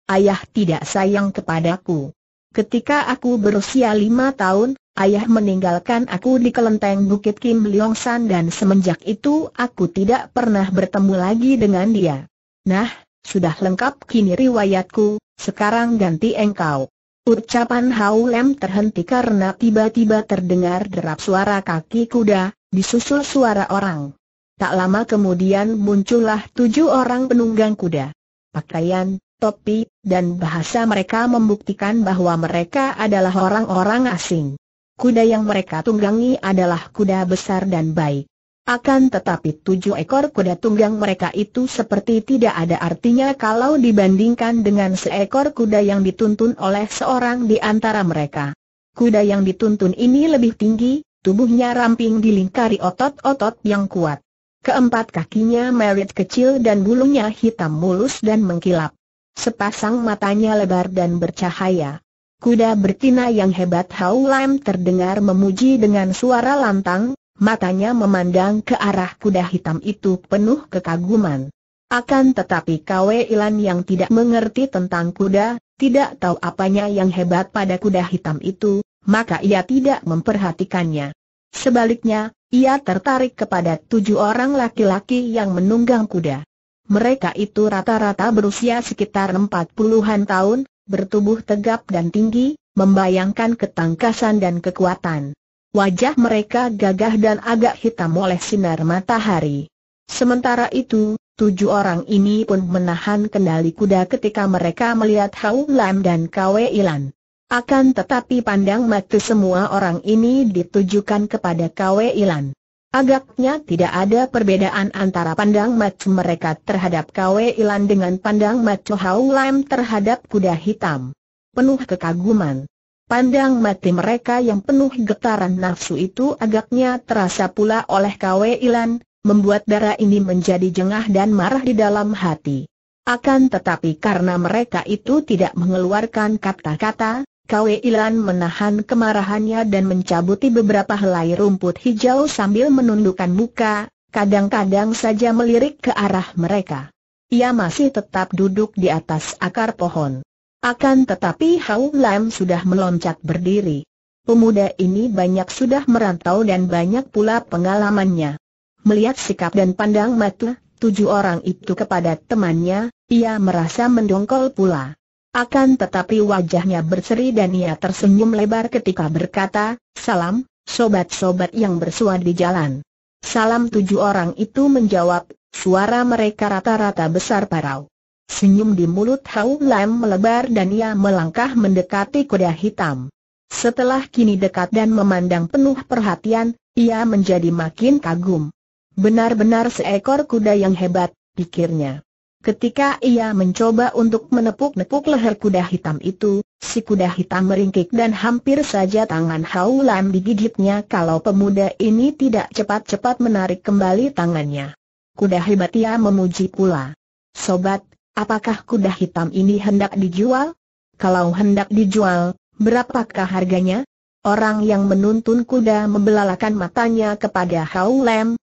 Speaker 1: Ayah tidak sayang kepadaku. Ketika aku berusia lima tahun, Ayah meninggalkan aku di kelenteng Bukit Kim Leong San dan semenjak itu aku tidak pernah bertemu lagi dengan dia. Nah, sudah lengkap kini riwayatku, sekarang ganti engkau. Ucapan Hau Lem terhenti karena tiba-tiba terdengar derap suara kaki kuda, disusul suara orang. Tak lama kemudian muncullah tujuh orang penunggang kuda. Pakaian, topi, dan bahasa mereka membuktikan bahwa mereka adalah orang-orang asing. Kuda yang mereka tunggangi adalah kuda besar dan baik. Akan tetapi tujuh ekor kuda tunggang mereka itu seperti tidak ada artinya kalau dibandingkan dengan seekor kuda yang dituntun oleh seorang di antara mereka. Kuda yang dituntun ini lebih tinggi, tubuhnya ramping dilingkari otot-otot yang kuat. Keempat kakinya merit kecil dan bulunya hitam mulus dan mengkilap. Sepasang matanya lebar dan bercahaya. Kuda bertina yang hebat Hau Lam terdengar memuji dengan suara lantang, matanya memandang ke arah kuda hitam itu penuh kekaguman. Akan tetapi Kwe Ilan yang tidak mengerti tentang kuda, tidak tahu apanya yang hebat pada kuda hitam itu, maka ia tidak memperhatikannya. Sebaliknya, ia tertarik kepada tujuh orang laki-laki yang menunggang kuda. Mereka itu rata-rata berusia sekitar empat puluhan tahun, bertubuh tegap dan tinggi, membayangkan ketangkasan dan kekuatan. Wajah mereka gagah dan agak hitam oleh sinar matahari. Sementara itu, tujuh orang ini pun menahan kendali kuda ketika mereka melihat Hau Lam dan Kwe Ilan. Akan tetapi pandang mata semua orang ini ditujukan kepada Kwe Ilan. Agaknya tidak ada perbedaan antara pandang macu mereka terhadap Kwe Ilan dengan pandang macu Hau Lam terhadap kuda hitam. Penuh kekaguman. Pandang mati mereka yang penuh getaran nafsu itu agaknya terasa pula oleh Kwe Ilan, membuat darah ini menjadi jengah dan marah di dalam hati. Akan tetapi karena mereka itu tidak mengeluarkan kata-kata, Kwe Ilan menahan kemarahannya dan mencabuti beberapa helai rumput hijau sambil menundukkan muka, kadang-kadang saja melirik ke arah mereka. Ia masih tetap duduk di atas akar pohon. Akan tetapi Hau Lam sudah meloncat berdiri. Pemuda ini banyak sudah merantau dan banyak pula pengalamannya. Melihat sikap dan pandang mata tujuh orang itu kepada temannya, ia merasa mendongkol pula. Akan tetapi wajahnya berseri dan ia tersenyum lebar ketika berkata, Salam, sobat-sobat yang bersua di jalan. Salam tujuh orang itu menjawab, suara mereka rata-rata besar parau. Senyum di mulut Hau Lam melebar dan ia melangkah mendekati kuda hitam. Setelah kini dekat dan memandang penuh perhatian, ia menjadi makin kagum. Benar-benar seekor kuda yang hebat, pikirnya. Ketika ia mencoba untuk menepuk-nepuk leher kuda hitam itu, si kuda hitam meringkik dan hampir saja tangan Haulan digigitnya kalau pemuda ini tidak cepat-cepat menarik kembali tangannya. Kuda hebat ia memuji pula. Sobat, apakah kuda hitam ini hendak dijual? Kalau hendak dijual, berapakah harganya? Orang yang menuntun kuda membelalakan matanya kepada Hau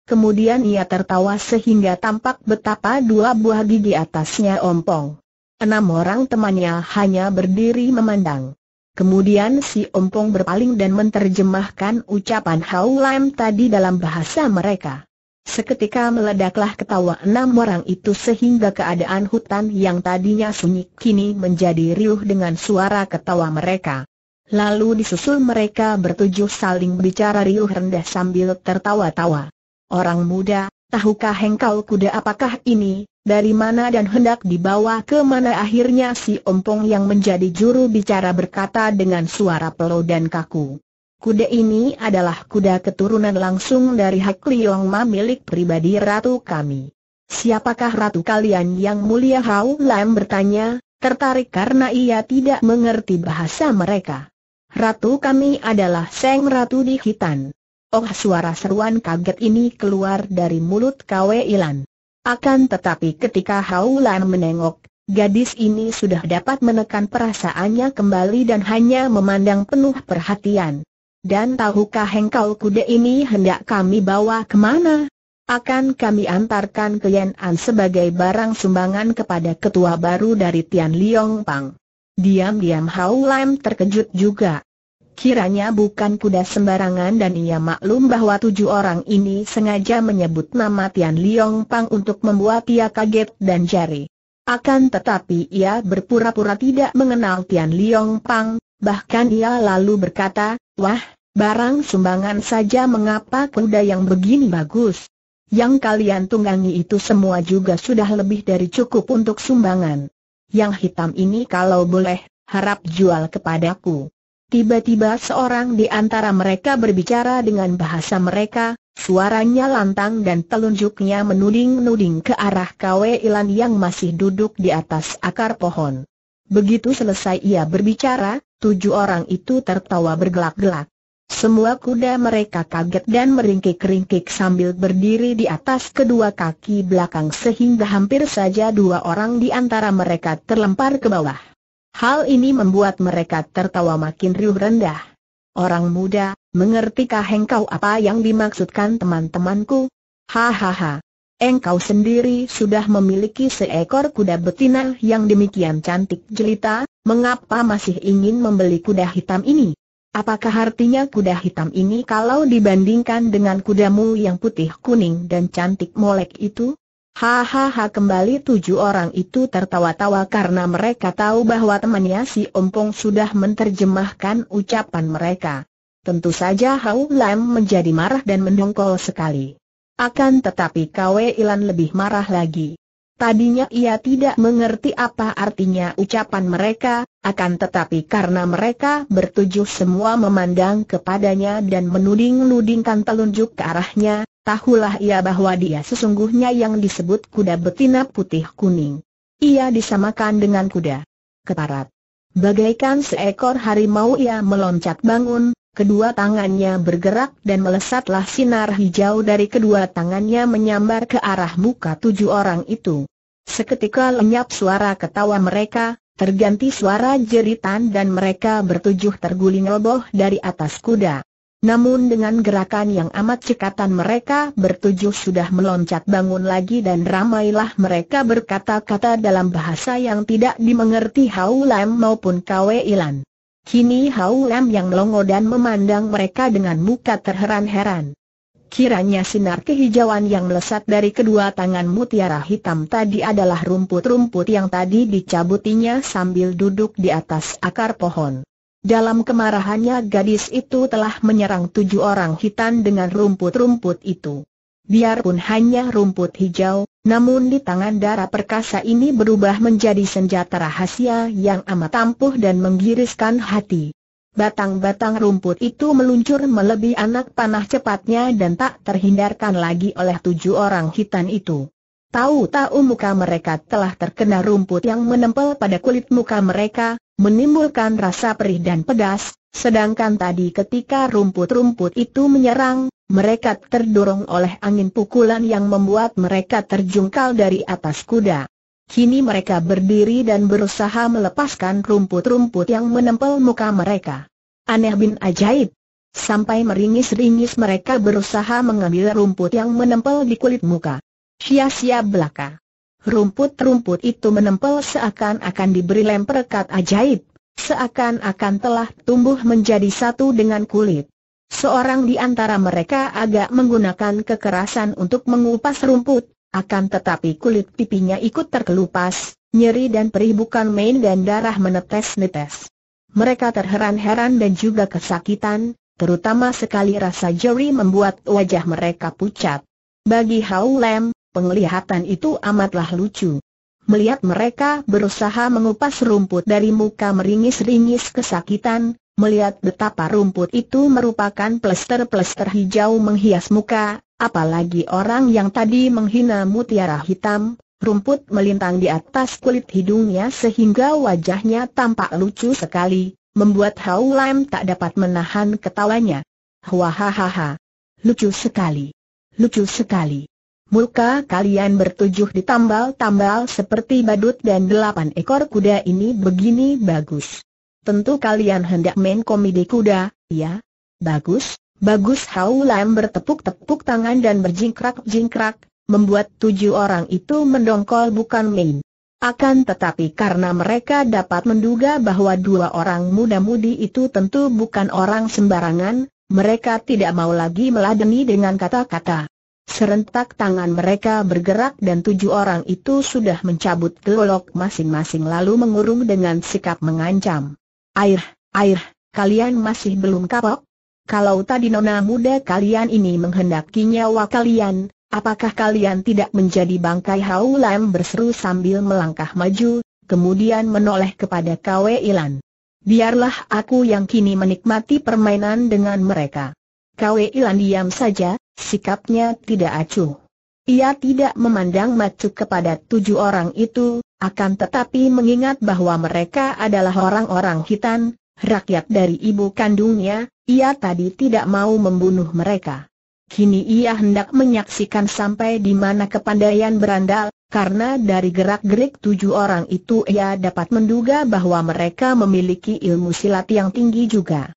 Speaker 1: Kemudian ia tertawa sehingga tampak betapa dua buah gigi atasnya ompong. Enam orang temannya hanya berdiri memandang. Kemudian si ompong berpaling dan menterjemahkan ucapan Hau Lam tadi dalam bahasa mereka. Seketika meledaklah ketawa enam orang itu sehingga keadaan hutan yang tadinya sunyi kini menjadi riuh dengan suara ketawa mereka. Lalu disusul mereka bertujuh saling bicara riuh rendah sambil tertawa-tawa. Orang muda, tahukah hengkau kuda apakah ini, dari mana dan hendak dibawa ke mana akhirnya si ompong yang menjadi juru bicara berkata dengan suara peluh dan kaku. Kuda ini adalah kuda keturunan langsung dari Hak Liong Ma milik pribadi ratu kami. Siapakah ratu kalian yang mulia Hau Lam bertanya, tertarik karena ia tidak mengerti bahasa mereka. Ratu kami adalah Seng Ratu di Hitan. Oh suara seruan kaget ini keluar dari mulut Kwe Ilan. Akan tetapi ketika Haulan menengok, gadis ini sudah dapat menekan perasaannya kembali dan hanya memandang penuh perhatian. Dan tahukah hengkau kuda ini hendak kami bawa kemana? Akan kami antarkan ke Yan'an sebagai barang sumbangan kepada ketua baru dari Tian Liong Pang. Diam-diam Hau Lan terkejut juga. Kiranya bukan kuda sembarangan dan ia maklum bahwa tujuh orang ini sengaja menyebut nama Tian Liong Pang untuk membuat ia kaget dan jari. Akan tetapi ia berpura-pura tidak mengenal Tian Liong Pang, bahkan ia lalu berkata, Wah, barang sumbangan saja mengapa kuda yang begini bagus. Yang kalian tunggangi itu semua juga sudah lebih dari cukup untuk sumbangan. Yang hitam ini kalau boleh, harap jual kepadaku. Tiba-tiba seorang di antara mereka berbicara dengan bahasa mereka, suaranya lantang dan telunjuknya menuding-nuding ke arah Kwe Ilan yang masih duduk di atas akar pohon. Begitu selesai ia berbicara, tujuh orang itu tertawa bergelak-gelak. Semua kuda mereka kaget dan meringkik-ringkik sambil berdiri di atas kedua kaki belakang sehingga hampir saja dua orang di antara mereka terlempar ke bawah. Hal ini membuat mereka tertawa makin riuh rendah. Orang muda, mengertikah engkau apa yang dimaksudkan teman-temanku? Hahaha. Engkau sendiri sudah memiliki seekor kuda betina yang demikian cantik jelita, mengapa masih ingin membeli kuda hitam ini? Apakah artinya kuda hitam ini kalau dibandingkan dengan kudamu yang putih kuning dan cantik molek itu? Hahaha kembali tujuh orang itu tertawa-tawa karena mereka tahu bahwa temannya si Ompong sudah menerjemahkan ucapan mereka. Tentu saja Hau Lam menjadi marah dan mendongkol sekali. Akan tetapi Kwe Ilan lebih marah lagi. Tadinya ia tidak mengerti apa artinya ucapan mereka, akan tetapi karena mereka bertujuh semua memandang kepadanya dan menuding-nudingkan telunjuk ke arahnya, Tahulah ia bahwa dia sesungguhnya yang disebut kuda betina putih kuning. Ia disamakan dengan kuda. Keparat. Bagaikan seekor harimau ia meloncat bangun, kedua tangannya bergerak dan melesatlah sinar hijau dari kedua tangannya menyambar ke arah muka tujuh orang itu. Seketika lenyap suara ketawa mereka, terganti suara jeritan dan mereka bertujuh terguling roboh dari atas kuda. Namun dengan gerakan yang amat cekatan mereka bertujuh sudah meloncat bangun lagi dan ramailah mereka berkata-kata dalam bahasa yang tidak dimengerti Hau Lam maupun Kwe Ilan. Kini Hau Lam yang melongo dan memandang mereka dengan muka terheran-heran. Kiranya sinar kehijauan yang melesat dari kedua tangan mutiara hitam tadi adalah rumput-rumput yang tadi dicabutinya sambil duduk di atas akar pohon. Dalam kemarahannya gadis itu telah menyerang tujuh orang hitam dengan rumput-rumput itu. Biarpun hanya rumput hijau, namun di tangan darah perkasa ini berubah menjadi senjata rahasia yang amat ampuh dan menggiriskan hati. Batang-batang rumput itu meluncur melebihi anak panah cepatnya dan tak terhindarkan lagi oleh tujuh orang hitam itu. Tahu-tahu muka mereka telah terkena rumput yang menempel pada kulit muka mereka, menimbulkan rasa perih dan pedas, sedangkan tadi ketika rumput-rumput itu menyerang, mereka terdorong oleh angin pukulan yang membuat mereka terjungkal dari atas kuda. Kini mereka berdiri dan berusaha melepaskan rumput-rumput yang menempel muka mereka. Aneh bin ajaib. Sampai meringis-ringis mereka berusaha mengambil rumput yang menempel di kulit muka. Sia-sia belaka. Rumput-rumput itu menempel seakan-akan diberi lem perekat ajaib, seakan-akan telah tumbuh menjadi satu dengan kulit. Seorang di antara mereka agak menggunakan kekerasan untuk mengupas rumput, akan tetapi kulit pipinya ikut terkelupas, nyeri dan perih bukan main dan darah menetes-netes. Mereka terheran-heran dan juga kesakitan, terutama sekali rasa jeri membuat wajah mereka pucat. Bagi Hau Lem, Penglihatan itu amatlah lucu. Melihat mereka berusaha mengupas rumput dari muka meringis-ringis kesakitan, melihat betapa rumput itu merupakan plester-plester hijau menghias muka, apalagi orang yang tadi menghina mutiara hitam, rumput melintang di atas kulit hidungnya sehingga wajahnya tampak lucu sekali, membuat Hau Lam tak dapat menahan ketawanya. Hahaha, lucu sekali, lucu sekali. Muka, kalian bertujuh ditambal-tambal seperti badut dan delapan ekor kuda ini begini bagus. Tentu kalian hendak main komedi kuda, ya? Bagus, bagus Hau Lam bertepuk-tepuk tangan dan berjingkrak-jingkrak, membuat tujuh orang itu mendongkol bukan main. Akan tetapi karena mereka dapat menduga bahwa dua orang muda-mudi itu tentu bukan orang sembarangan, mereka tidak mau lagi meladeni dengan kata-kata. Serentak tangan mereka bergerak dan tujuh orang itu sudah mencabut golok masing-masing lalu mengurung dengan sikap mengancam. Air, air, kalian masih belum kapok? Kalau tadi nona muda kalian ini menghendaki nyawa kalian, apakah kalian tidak menjadi bangkai haulam berseru sambil melangkah maju, kemudian menoleh kepada Kwe Ilan. Biarlah aku yang kini menikmati permainan dengan mereka. Kwe Ilan diam saja, Sikapnya tidak acuh. Ia tidak memandang macu kepada tujuh orang itu, akan tetapi mengingat bahwa mereka adalah orang-orang hitam, rakyat dari ibu kandungnya, ia tadi tidak mau membunuh mereka. Kini ia hendak menyaksikan sampai di mana kepandaian berandal, karena dari gerak-gerik tujuh orang itu ia dapat menduga bahwa mereka memiliki ilmu silat yang tinggi juga.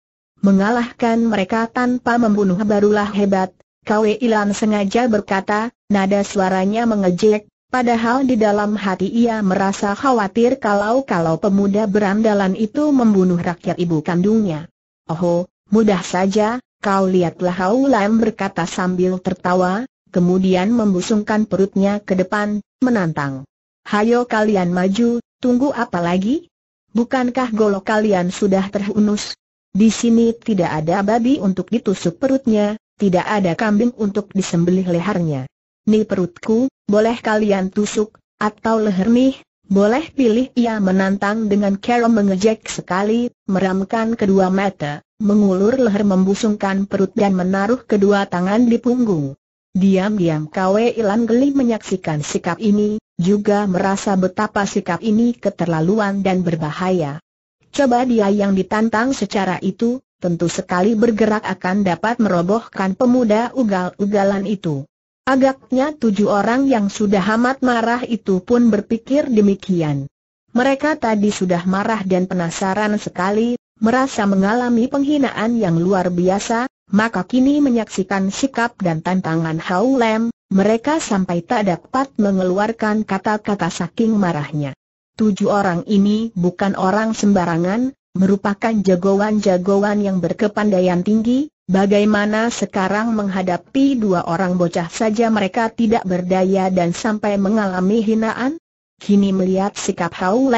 Speaker 1: Mengalahkan mereka tanpa membunuh barulah hebat, Kwe Ilan sengaja berkata, nada suaranya mengejek, padahal di dalam hati ia merasa khawatir kalau-kalau pemuda berandalan itu membunuh rakyat ibu kandungnya. Oh, mudah saja, kau lihatlah Hau Lam berkata sambil tertawa, kemudian membusungkan perutnya ke depan, menantang. Hayo kalian maju, tunggu apa lagi? Bukankah golok kalian sudah terhunus? Di sini tidak ada babi untuk ditusuk perutnya, tidak ada kambing untuk disembelih lehernya. Ni perutku, boleh kalian tusuk, atau leher nih, boleh pilih ia menantang dengan kera mengejek sekali, meramkan kedua mata, mengulur leher membusungkan perut dan menaruh kedua tangan di punggung. Diam-diam Kwe Ilan geli menyaksikan sikap ini, juga merasa betapa sikap ini keterlaluan dan berbahaya. Coba dia yang ditantang secara itu, tentu sekali bergerak akan dapat merobohkan pemuda ugal-ugalan itu. Agaknya tujuh orang yang sudah amat marah itu pun berpikir demikian. Mereka tadi sudah marah dan penasaran sekali, merasa mengalami penghinaan yang luar biasa, maka kini menyaksikan sikap dan tantangan Hau mereka sampai tak dapat mengeluarkan kata-kata saking marahnya. Tujuh orang ini bukan orang sembarangan, merupakan jagoan-jagoan yang berkepandaian tinggi, bagaimana sekarang menghadapi dua orang bocah saja mereka tidak berdaya dan sampai mengalami hinaan? Kini melihat sikap Hau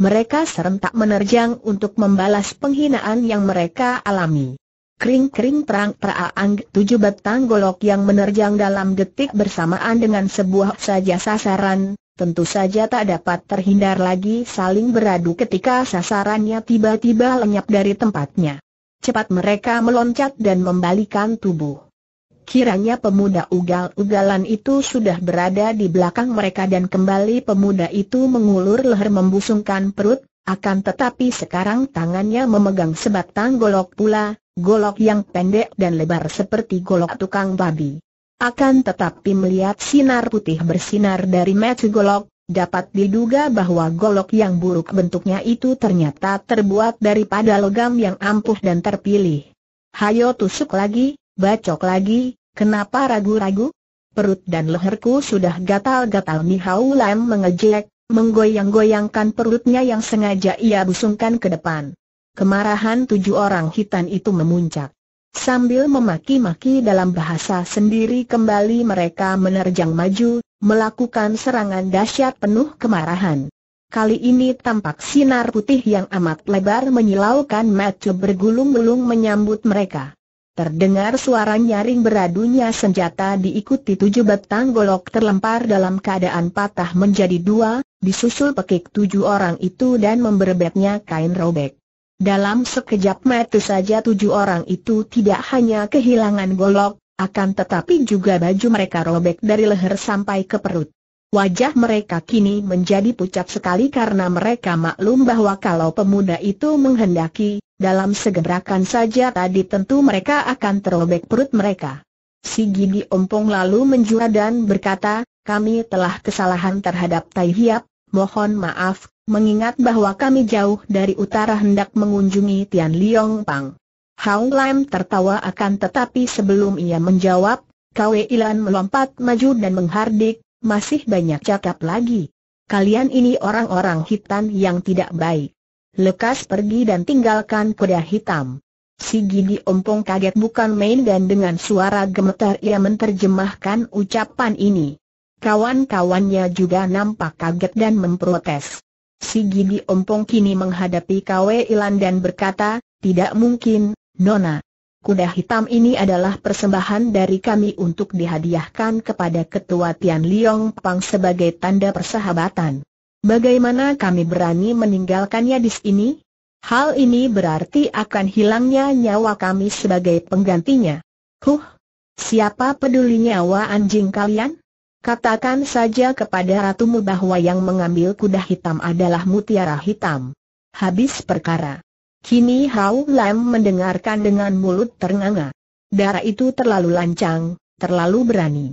Speaker 1: mereka serentak menerjang untuk membalas penghinaan yang mereka alami. Kring-kring perang peraang tujuh batang golok yang menerjang dalam detik bersamaan dengan sebuah saja sasaran, tentu saja tak dapat terhindar lagi saling beradu ketika sasarannya tiba-tiba lenyap dari tempatnya. Cepat mereka meloncat dan membalikan tubuh. Kiranya pemuda ugal-ugalan itu sudah berada di belakang mereka dan kembali pemuda itu mengulur leher membusungkan perut, akan tetapi sekarang tangannya memegang sebatang golok pula, golok yang pendek dan lebar seperti golok tukang babi. Akan tetapi melihat sinar putih bersinar dari metu golok, dapat diduga bahwa golok yang buruk bentuknya itu ternyata terbuat daripada logam yang ampuh dan terpilih. Hayo tusuk lagi, bacok lagi, kenapa ragu-ragu? Perut dan leherku sudah gatal-gatal Mihau Lam mengejek, menggoyang-goyangkan perutnya yang sengaja ia busungkan ke depan. Kemarahan tujuh orang hitam itu memuncak. Sambil memaki-maki dalam bahasa sendiri kembali mereka menerjang maju, melakukan serangan dahsyat penuh kemarahan. Kali ini tampak sinar putih yang amat lebar menyilaukan mata bergulung-gulung menyambut mereka. Terdengar suara nyaring beradunya senjata diikuti tujuh batang golok terlempar dalam keadaan patah menjadi dua, disusul pekik tujuh orang itu dan memberebetnya kain robek. Dalam sekejap mata saja tujuh orang itu tidak hanya kehilangan golok, akan tetapi juga baju mereka robek dari leher sampai ke perut. Wajah mereka kini menjadi pucat sekali karena mereka maklum bahwa kalau pemuda itu menghendaki, dalam segebrakan saja tadi tentu mereka akan terobek perut mereka. Si Gigi Ompong lalu menjura dan berkata, kami telah kesalahan terhadap Tai Hiap, mohon maaf, mengingat bahwa kami jauh dari utara hendak mengunjungi Tian Liong Pang. Hao Lam tertawa akan tetapi sebelum ia menjawab, Kwe Ilan melompat maju dan menghardik, masih banyak cakap lagi. Kalian ini orang-orang hitam yang tidak baik. Lekas pergi dan tinggalkan kuda hitam. Si Gigi Ompong kaget bukan main dan dengan suara gemetar ia menerjemahkan ucapan ini. Kawan-kawannya juga nampak kaget dan memprotes. Si Gidi Ompong kini menghadapi Kwe Ilan dan berkata, tidak mungkin, Nona. Kuda hitam ini adalah persembahan dari kami untuk dihadiahkan kepada Ketua Tian Liong Pang sebagai tanda persahabatan. Bagaimana kami berani meninggalkannya di sini? Hal ini berarti akan hilangnya nyawa kami sebagai penggantinya. Huh, siapa peduli nyawa anjing kalian? Katakan saja kepada ratumu bahwa yang mengambil kuda hitam adalah mutiara hitam. Habis perkara. Kini Hau Lam mendengarkan dengan mulut ternganga. Darah itu terlalu lancang, terlalu berani.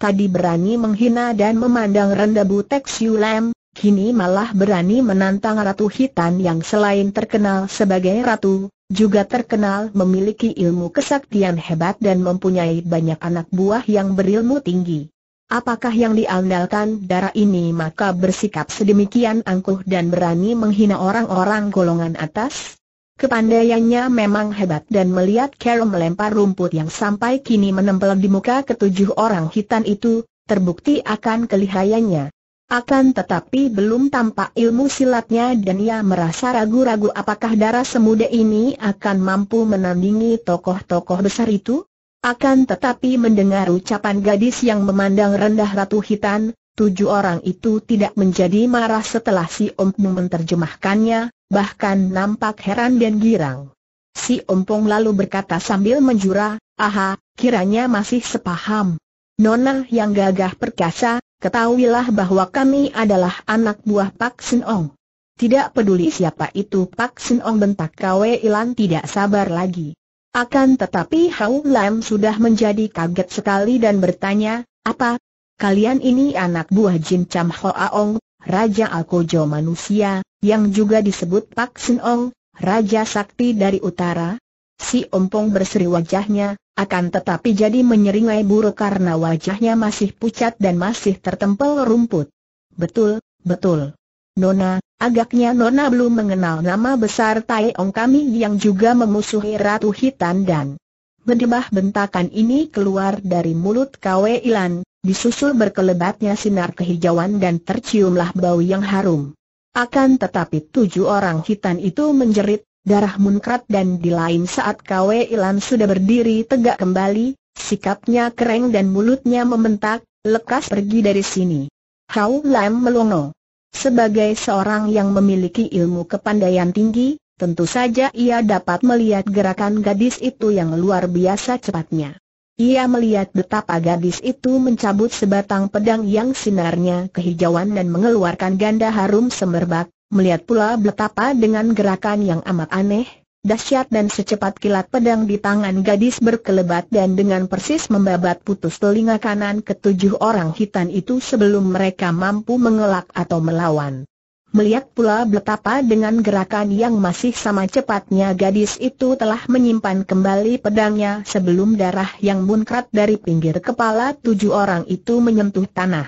Speaker 1: Tadi berani menghina dan memandang rendah Butek Siu Lam, kini malah berani menantang Ratu Hitan yang selain terkenal sebagai Ratu, juga terkenal memiliki ilmu kesaktian hebat dan mempunyai banyak anak buah yang berilmu tinggi. Apakah yang diandalkan darah ini maka bersikap sedemikian angkuh dan berani menghina orang-orang golongan atas? Kepandaiannya memang hebat dan melihat Carol melempar rumput yang sampai kini menempel di muka ketujuh orang hitam itu, terbukti akan kelihayannya. Akan tetapi belum tampak ilmu silatnya dan ia merasa ragu-ragu apakah darah semuda ini akan mampu menandingi tokoh-tokoh besar itu? Akan tetapi mendengar ucapan gadis yang memandang rendah Ratu Hitan, tujuh orang itu tidak menjadi marah setelah si Ompong menerjemahkannya, bahkan nampak heran dan girang. Si Ompong lalu berkata sambil menjura, aha, kiranya masih sepaham. Nona yang gagah perkasa, ketahuilah bahwa kami adalah anak buah Pak Sin Ong. Tidak peduli siapa itu Pak Sin Ong bentak Kwe Ilan tidak sabar lagi. Akan tetapi Hau Lam sudah menjadi kaget sekali dan bertanya, apa? Kalian ini anak buah Jin Cham Aong, Raja Alkojo manusia, yang juga disebut Pak Sin Ong, Raja Sakti dari Utara? Si Ompong berseri wajahnya, akan tetapi jadi menyeringai buruk karena wajahnya masih pucat dan masih tertempel rumput. Betul, betul. Nona, Agaknya Nona belum mengenal nama besar Tai Ong kami yang juga memusuhi Ratu Hitan dan Berdebah bentakan ini keluar dari mulut Kwe Ilan, disusul berkelebatnya sinar kehijauan dan terciumlah bau yang harum. Akan tetapi tujuh orang hitan itu menjerit, darah munkrat dan di lain saat Kwe Ilan sudah berdiri tegak kembali, sikapnya kering dan mulutnya membentak, lekas pergi dari sini. Hau Lam melongo. Sebagai seorang yang memiliki ilmu kepandaian tinggi, tentu saja ia dapat melihat gerakan gadis itu yang luar biasa cepatnya. Ia melihat betapa gadis itu mencabut sebatang pedang yang sinarnya kehijauan dan mengeluarkan ganda harum semerbak, melihat pula betapa dengan gerakan yang amat aneh, dahsyat dan secepat kilat pedang di tangan gadis berkelebat dan dengan persis membabat putus telinga kanan ketujuh orang hitam itu sebelum mereka mampu mengelak atau melawan. Melihat pula betapa dengan gerakan yang masih sama cepatnya gadis itu telah menyimpan kembali pedangnya sebelum darah yang muncrat dari pinggir kepala tujuh orang itu menyentuh tanah.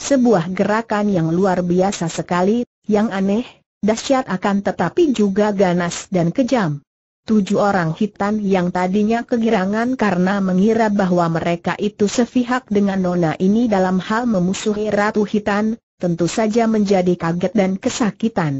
Speaker 1: Sebuah gerakan yang luar biasa sekali, yang aneh, dahsyat akan tetapi juga ganas dan kejam. Tujuh orang hitam yang tadinya kegirangan karena mengira bahwa mereka itu sepihak dengan nona ini dalam hal memusuhi Ratu hitam, tentu saja menjadi kaget dan kesakitan.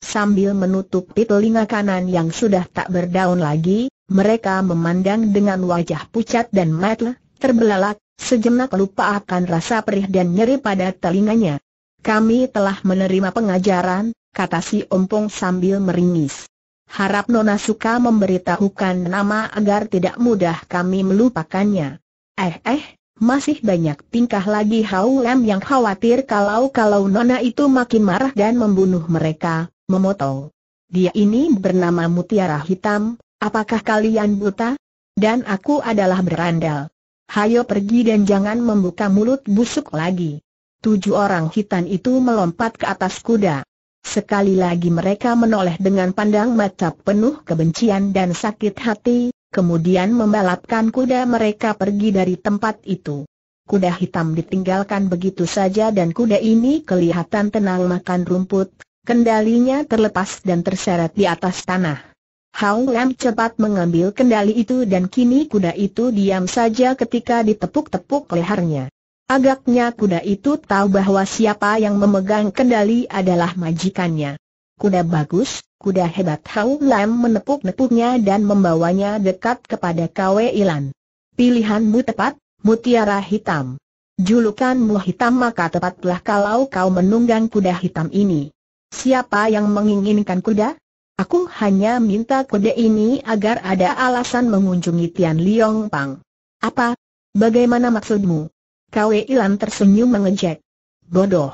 Speaker 1: Sambil menutupi telinga kanan yang sudah tak berdaun lagi, mereka memandang dengan wajah pucat dan mata terbelalak, sejenak lupa akan rasa perih dan nyeri pada telinganya. Kami telah menerima pengajaran, kata si Ompong sambil meringis. Harap Nona suka memberitahukan nama agar tidak mudah kami melupakannya. Eh eh, masih banyak tingkah lagi Hau yang khawatir kalau-kalau Nona itu makin marah dan membunuh mereka, memotong. Dia ini bernama Mutiara Hitam, apakah kalian buta? Dan aku adalah berandal. Hayo pergi dan jangan membuka mulut busuk lagi. Tujuh orang hitam itu melompat ke atas kuda. Sekali lagi mereka menoleh dengan pandang mata penuh kebencian dan sakit hati, kemudian membalapkan kuda mereka pergi dari tempat itu. Kuda hitam ditinggalkan begitu saja dan kuda ini kelihatan tenang makan rumput, kendalinya terlepas dan terseret di atas tanah. Hao Lam cepat mengambil kendali itu dan kini kuda itu diam saja ketika ditepuk-tepuk lehernya. Agaknya kuda itu tahu bahwa siapa yang memegang kendali adalah majikannya. Kuda bagus, kuda hebat Hau Lam menepuk-nepuknya dan membawanya dekat kepada Kwe Ilan. Pilihanmu tepat, mutiara hitam. Julukanmu hitam maka tepatlah kalau kau menunggang kuda hitam ini. Siapa yang menginginkan kuda? Aku hanya minta kuda ini agar ada alasan mengunjungi Tian Liong Pang. Apa? Bagaimana maksudmu? Kwe Ilan tersenyum mengejek. Bodoh.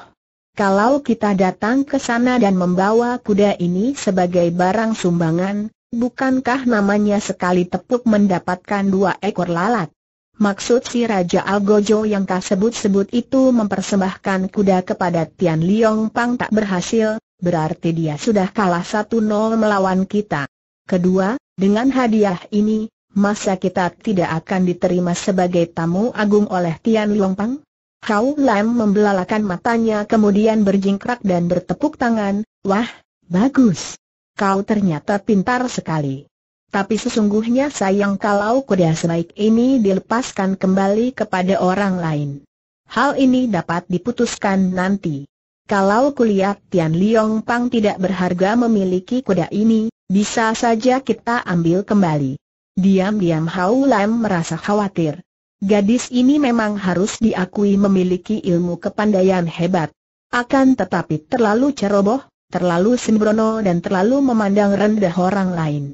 Speaker 1: Kalau kita datang ke sana dan membawa kuda ini sebagai barang sumbangan, bukankah namanya sekali tepuk mendapatkan dua ekor lalat? Maksud si Raja Algojo yang kau sebut-sebut itu mempersembahkan kuda kepada Tian Liong Pang tak berhasil, berarti dia sudah kalah 1-0 melawan kita. Kedua, dengan hadiah ini, masa kita tidak akan diterima sebagai tamu agung oleh Tian Longpang? Kau Lam membelalakan matanya kemudian berjingkrak dan bertepuk tangan, wah, bagus. Kau ternyata pintar sekali. Tapi sesungguhnya sayang kalau kuda sebaik ini dilepaskan kembali kepada orang lain. Hal ini dapat diputuskan nanti. Kalau kulihat Tian Liong Pang tidak berharga memiliki kuda ini, bisa saja kita ambil kembali. Diam-diam Hau Lam merasa khawatir. Gadis ini memang harus diakui memiliki ilmu kepandaian hebat. Akan tetapi terlalu ceroboh, terlalu sembrono dan terlalu memandang rendah orang lain.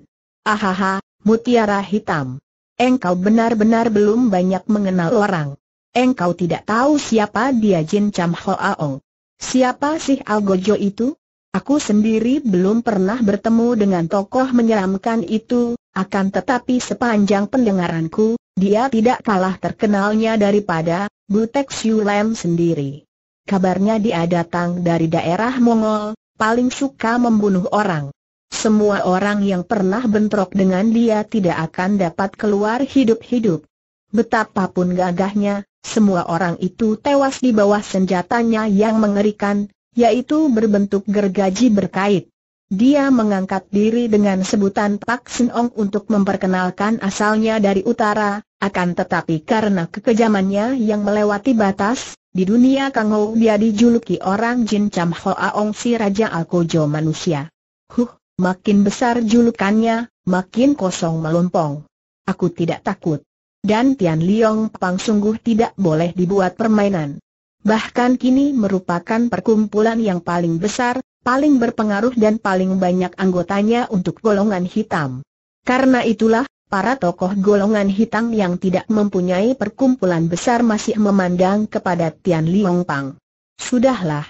Speaker 1: Ahaha, mutiara hitam. Engkau benar-benar belum banyak mengenal orang. Engkau tidak tahu siapa dia Jin Cham Hoaong. Siapa sih Algojo itu? Aku sendiri belum pernah bertemu dengan tokoh menyeramkan itu, akan tetapi sepanjang pendengaranku, dia tidak kalah terkenalnya daripada Butek Siulem sendiri. Kabarnya dia datang dari daerah Mongol, paling suka membunuh orang. Semua orang yang pernah bentrok dengan dia tidak akan dapat keluar hidup-hidup. Betapapun gagahnya, semua orang itu tewas di bawah senjatanya yang mengerikan, yaitu berbentuk gergaji berkait. Dia mengangkat diri dengan sebutan Pak Sin untuk memperkenalkan asalnya dari utara, akan tetapi karena kekejamannya yang melewati batas, di dunia Kang Ho dia dijuluki orang Jin Cham Hoa Ong si Raja Alkojo manusia. Huh, makin besar julukannya, makin kosong melompong. Aku tidak takut. Dan Tian Liong Pang sungguh tidak boleh dibuat permainan. Bahkan kini merupakan perkumpulan yang paling besar, paling berpengaruh dan paling banyak anggotanya untuk golongan hitam. Karena itulah, para tokoh golongan hitam yang tidak mempunyai perkumpulan besar masih memandang kepada Tian Liong Pang. Sudahlah.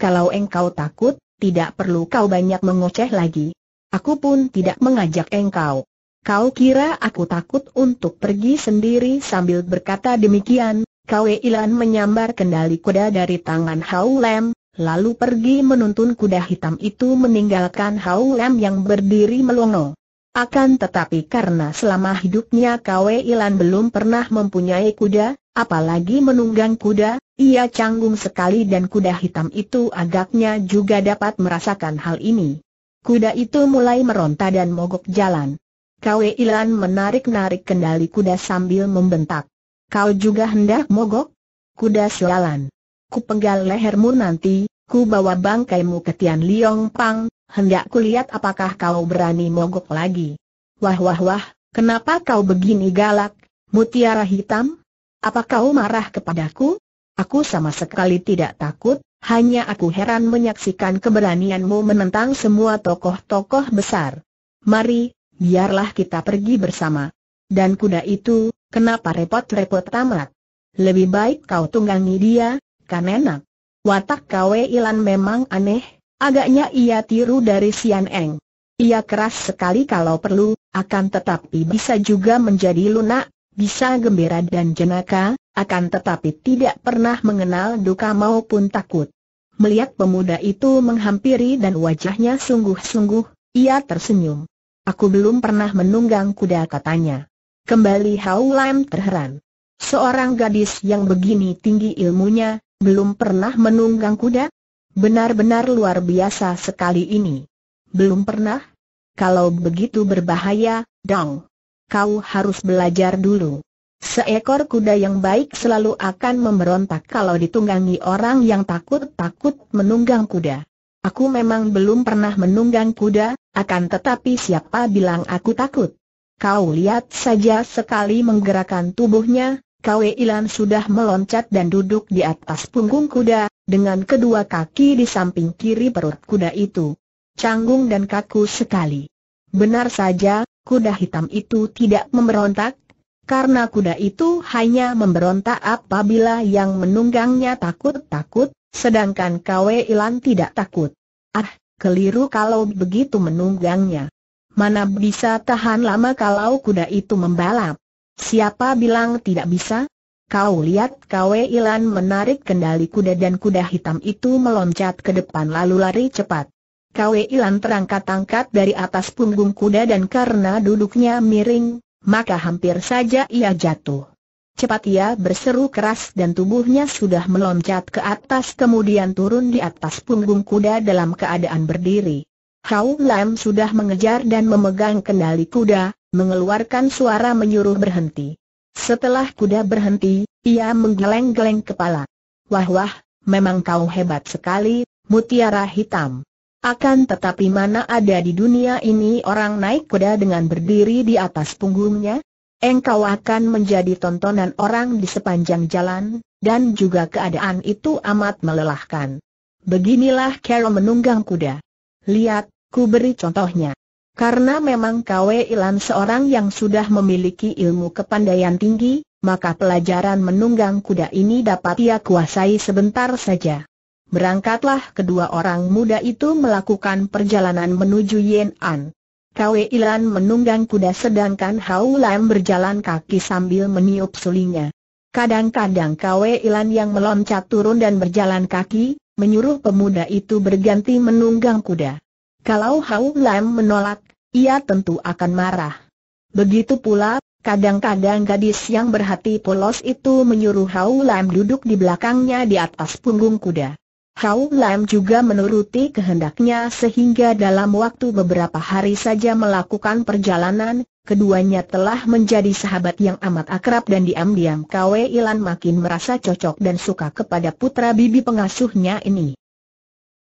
Speaker 1: Kalau engkau takut, tidak perlu kau banyak mengoceh lagi. Aku pun tidak mengajak engkau. Kau kira aku takut untuk pergi sendiri sambil berkata demikian, Kwe Ilan menyambar kendali kuda dari tangan Hau Lem, lalu pergi menuntun kuda hitam itu meninggalkan Hau Lam yang berdiri melongo. Akan tetapi karena selama hidupnya Kwe Ilan belum pernah mempunyai kuda, apalagi menunggang kuda, ia canggung sekali dan kuda hitam itu agaknya juga dapat merasakan hal ini. Kuda itu mulai meronta dan mogok jalan. Kwe Ilan menarik-narik kendali kuda sambil membentak. Kau juga hendak mogok? Kuda sialan ku penggal lehermu nanti, ku bawa bangkaimu ke Tian Liong Pang, hendak ku lihat apakah kau berani mogok lagi. Wah wah wah, kenapa kau begini galak, mutiara hitam? Apa kau marah kepadaku? Aku sama sekali tidak takut, hanya aku heran menyaksikan keberanianmu menentang semua tokoh-tokoh besar. Mari, biarlah kita pergi bersama. Dan kuda itu, kenapa repot-repot tamat? Lebih baik kau tunggangi dia, kanenak. Watak Kwe Ilan memang aneh, agaknya ia tiru dari Sian Eng. Ia keras sekali kalau perlu, akan tetapi bisa juga menjadi lunak, bisa gembira dan jenaka, akan tetapi tidak pernah mengenal duka maupun takut. Melihat pemuda itu menghampiri dan wajahnya sungguh-sungguh, ia tersenyum. Aku belum pernah menunggang kuda katanya. Kembali Hau Lam terheran. Seorang gadis yang begini tinggi ilmunya, belum pernah menunggang kuda? Benar-benar luar biasa sekali ini. Belum pernah? Kalau begitu berbahaya, Dong. Kau harus belajar dulu. Seekor kuda yang baik selalu akan memberontak kalau ditunggangi orang yang takut-takut menunggang kuda. Aku memang belum pernah menunggang kuda, akan tetapi siapa bilang aku takut? Kau lihat saja sekali menggerakkan tubuhnya, Kwe Ilan sudah meloncat dan duduk di atas punggung kuda, dengan kedua kaki di samping kiri perut kuda itu. Canggung dan kaku sekali. Benar saja, kuda hitam itu tidak memberontak, karena kuda itu hanya memberontak apabila yang menunggangnya takut-takut, sedangkan Kwe Ilan tidak takut. Ah, keliru kalau begitu menunggangnya. Mana bisa tahan lama kalau kuda itu membalap. Siapa bilang tidak bisa? Kau lihat Kwe Ilan menarik kendali kuda dan kuda hitam itu meloncat ke depan lalu lari cepat. Kwe Ilan terangkat-angkat dari atas punggung kuda dan karena duduknya miring, maka hampir saja ia jatuh. Cepat ia berseru keras dan tubuhnya sudah meloncat ke atas kemudian turun di atas punggung kuda dalam keadaan berdiri. Kau Lam sudah mengejar dan memegang kendali kuda, mengeluarkan suara menyuruh berhenti. Setelah kuda berhenti, ia menggeleng-geleng kepala. Wah-wah, memang kau hebat sekali, mutiara hitam. Akan tetapi mana ada di dunia ini orang naik kuda dengan berdiri di atas punggungnya? Engkau akan menjadi tontonan orang di sepanjang jalan, dan juga keadaan itu amat melelahkan. Beginilah Carol menunggang kuda. Lihat, ku beri contohnya. Karena memang Kwe Ilan seorang yang sudah memiliki ilmu kepandaian tinggi, maka pelajaran menunggang kuda ini dapat ia kuasai sebentar saja. Berangkatlah kedua orang muda itu melakukan perjalanan menuju Yen'an. An. Ilan menunggang kuda sedangkan Hau Lam berjalan kaki sambil meniup sulingnya. Kadang-kadang Kwe Ilan yang meloncat turun dan berjalan kaki, menyuruh pemuda itu berganti menunggang kuda. Kalau Hau Lam menolak, ia tentu akan marah. Begitu pula, kadang-kadang gadis yang berhati polos itu menyuruh Hau Lam duduk di belakangnya di atas punggung kuda. Hau Lam juga menuruti kehendaknya sehingga dalam waktu beberapa hari saja melakukan perjalanan, keduanya telah menjadi sahabat yang amat akrab dan diam-diam Kwe Ilan makin merasa cocok dan suka kepada putra bibi pengasuhnya ini.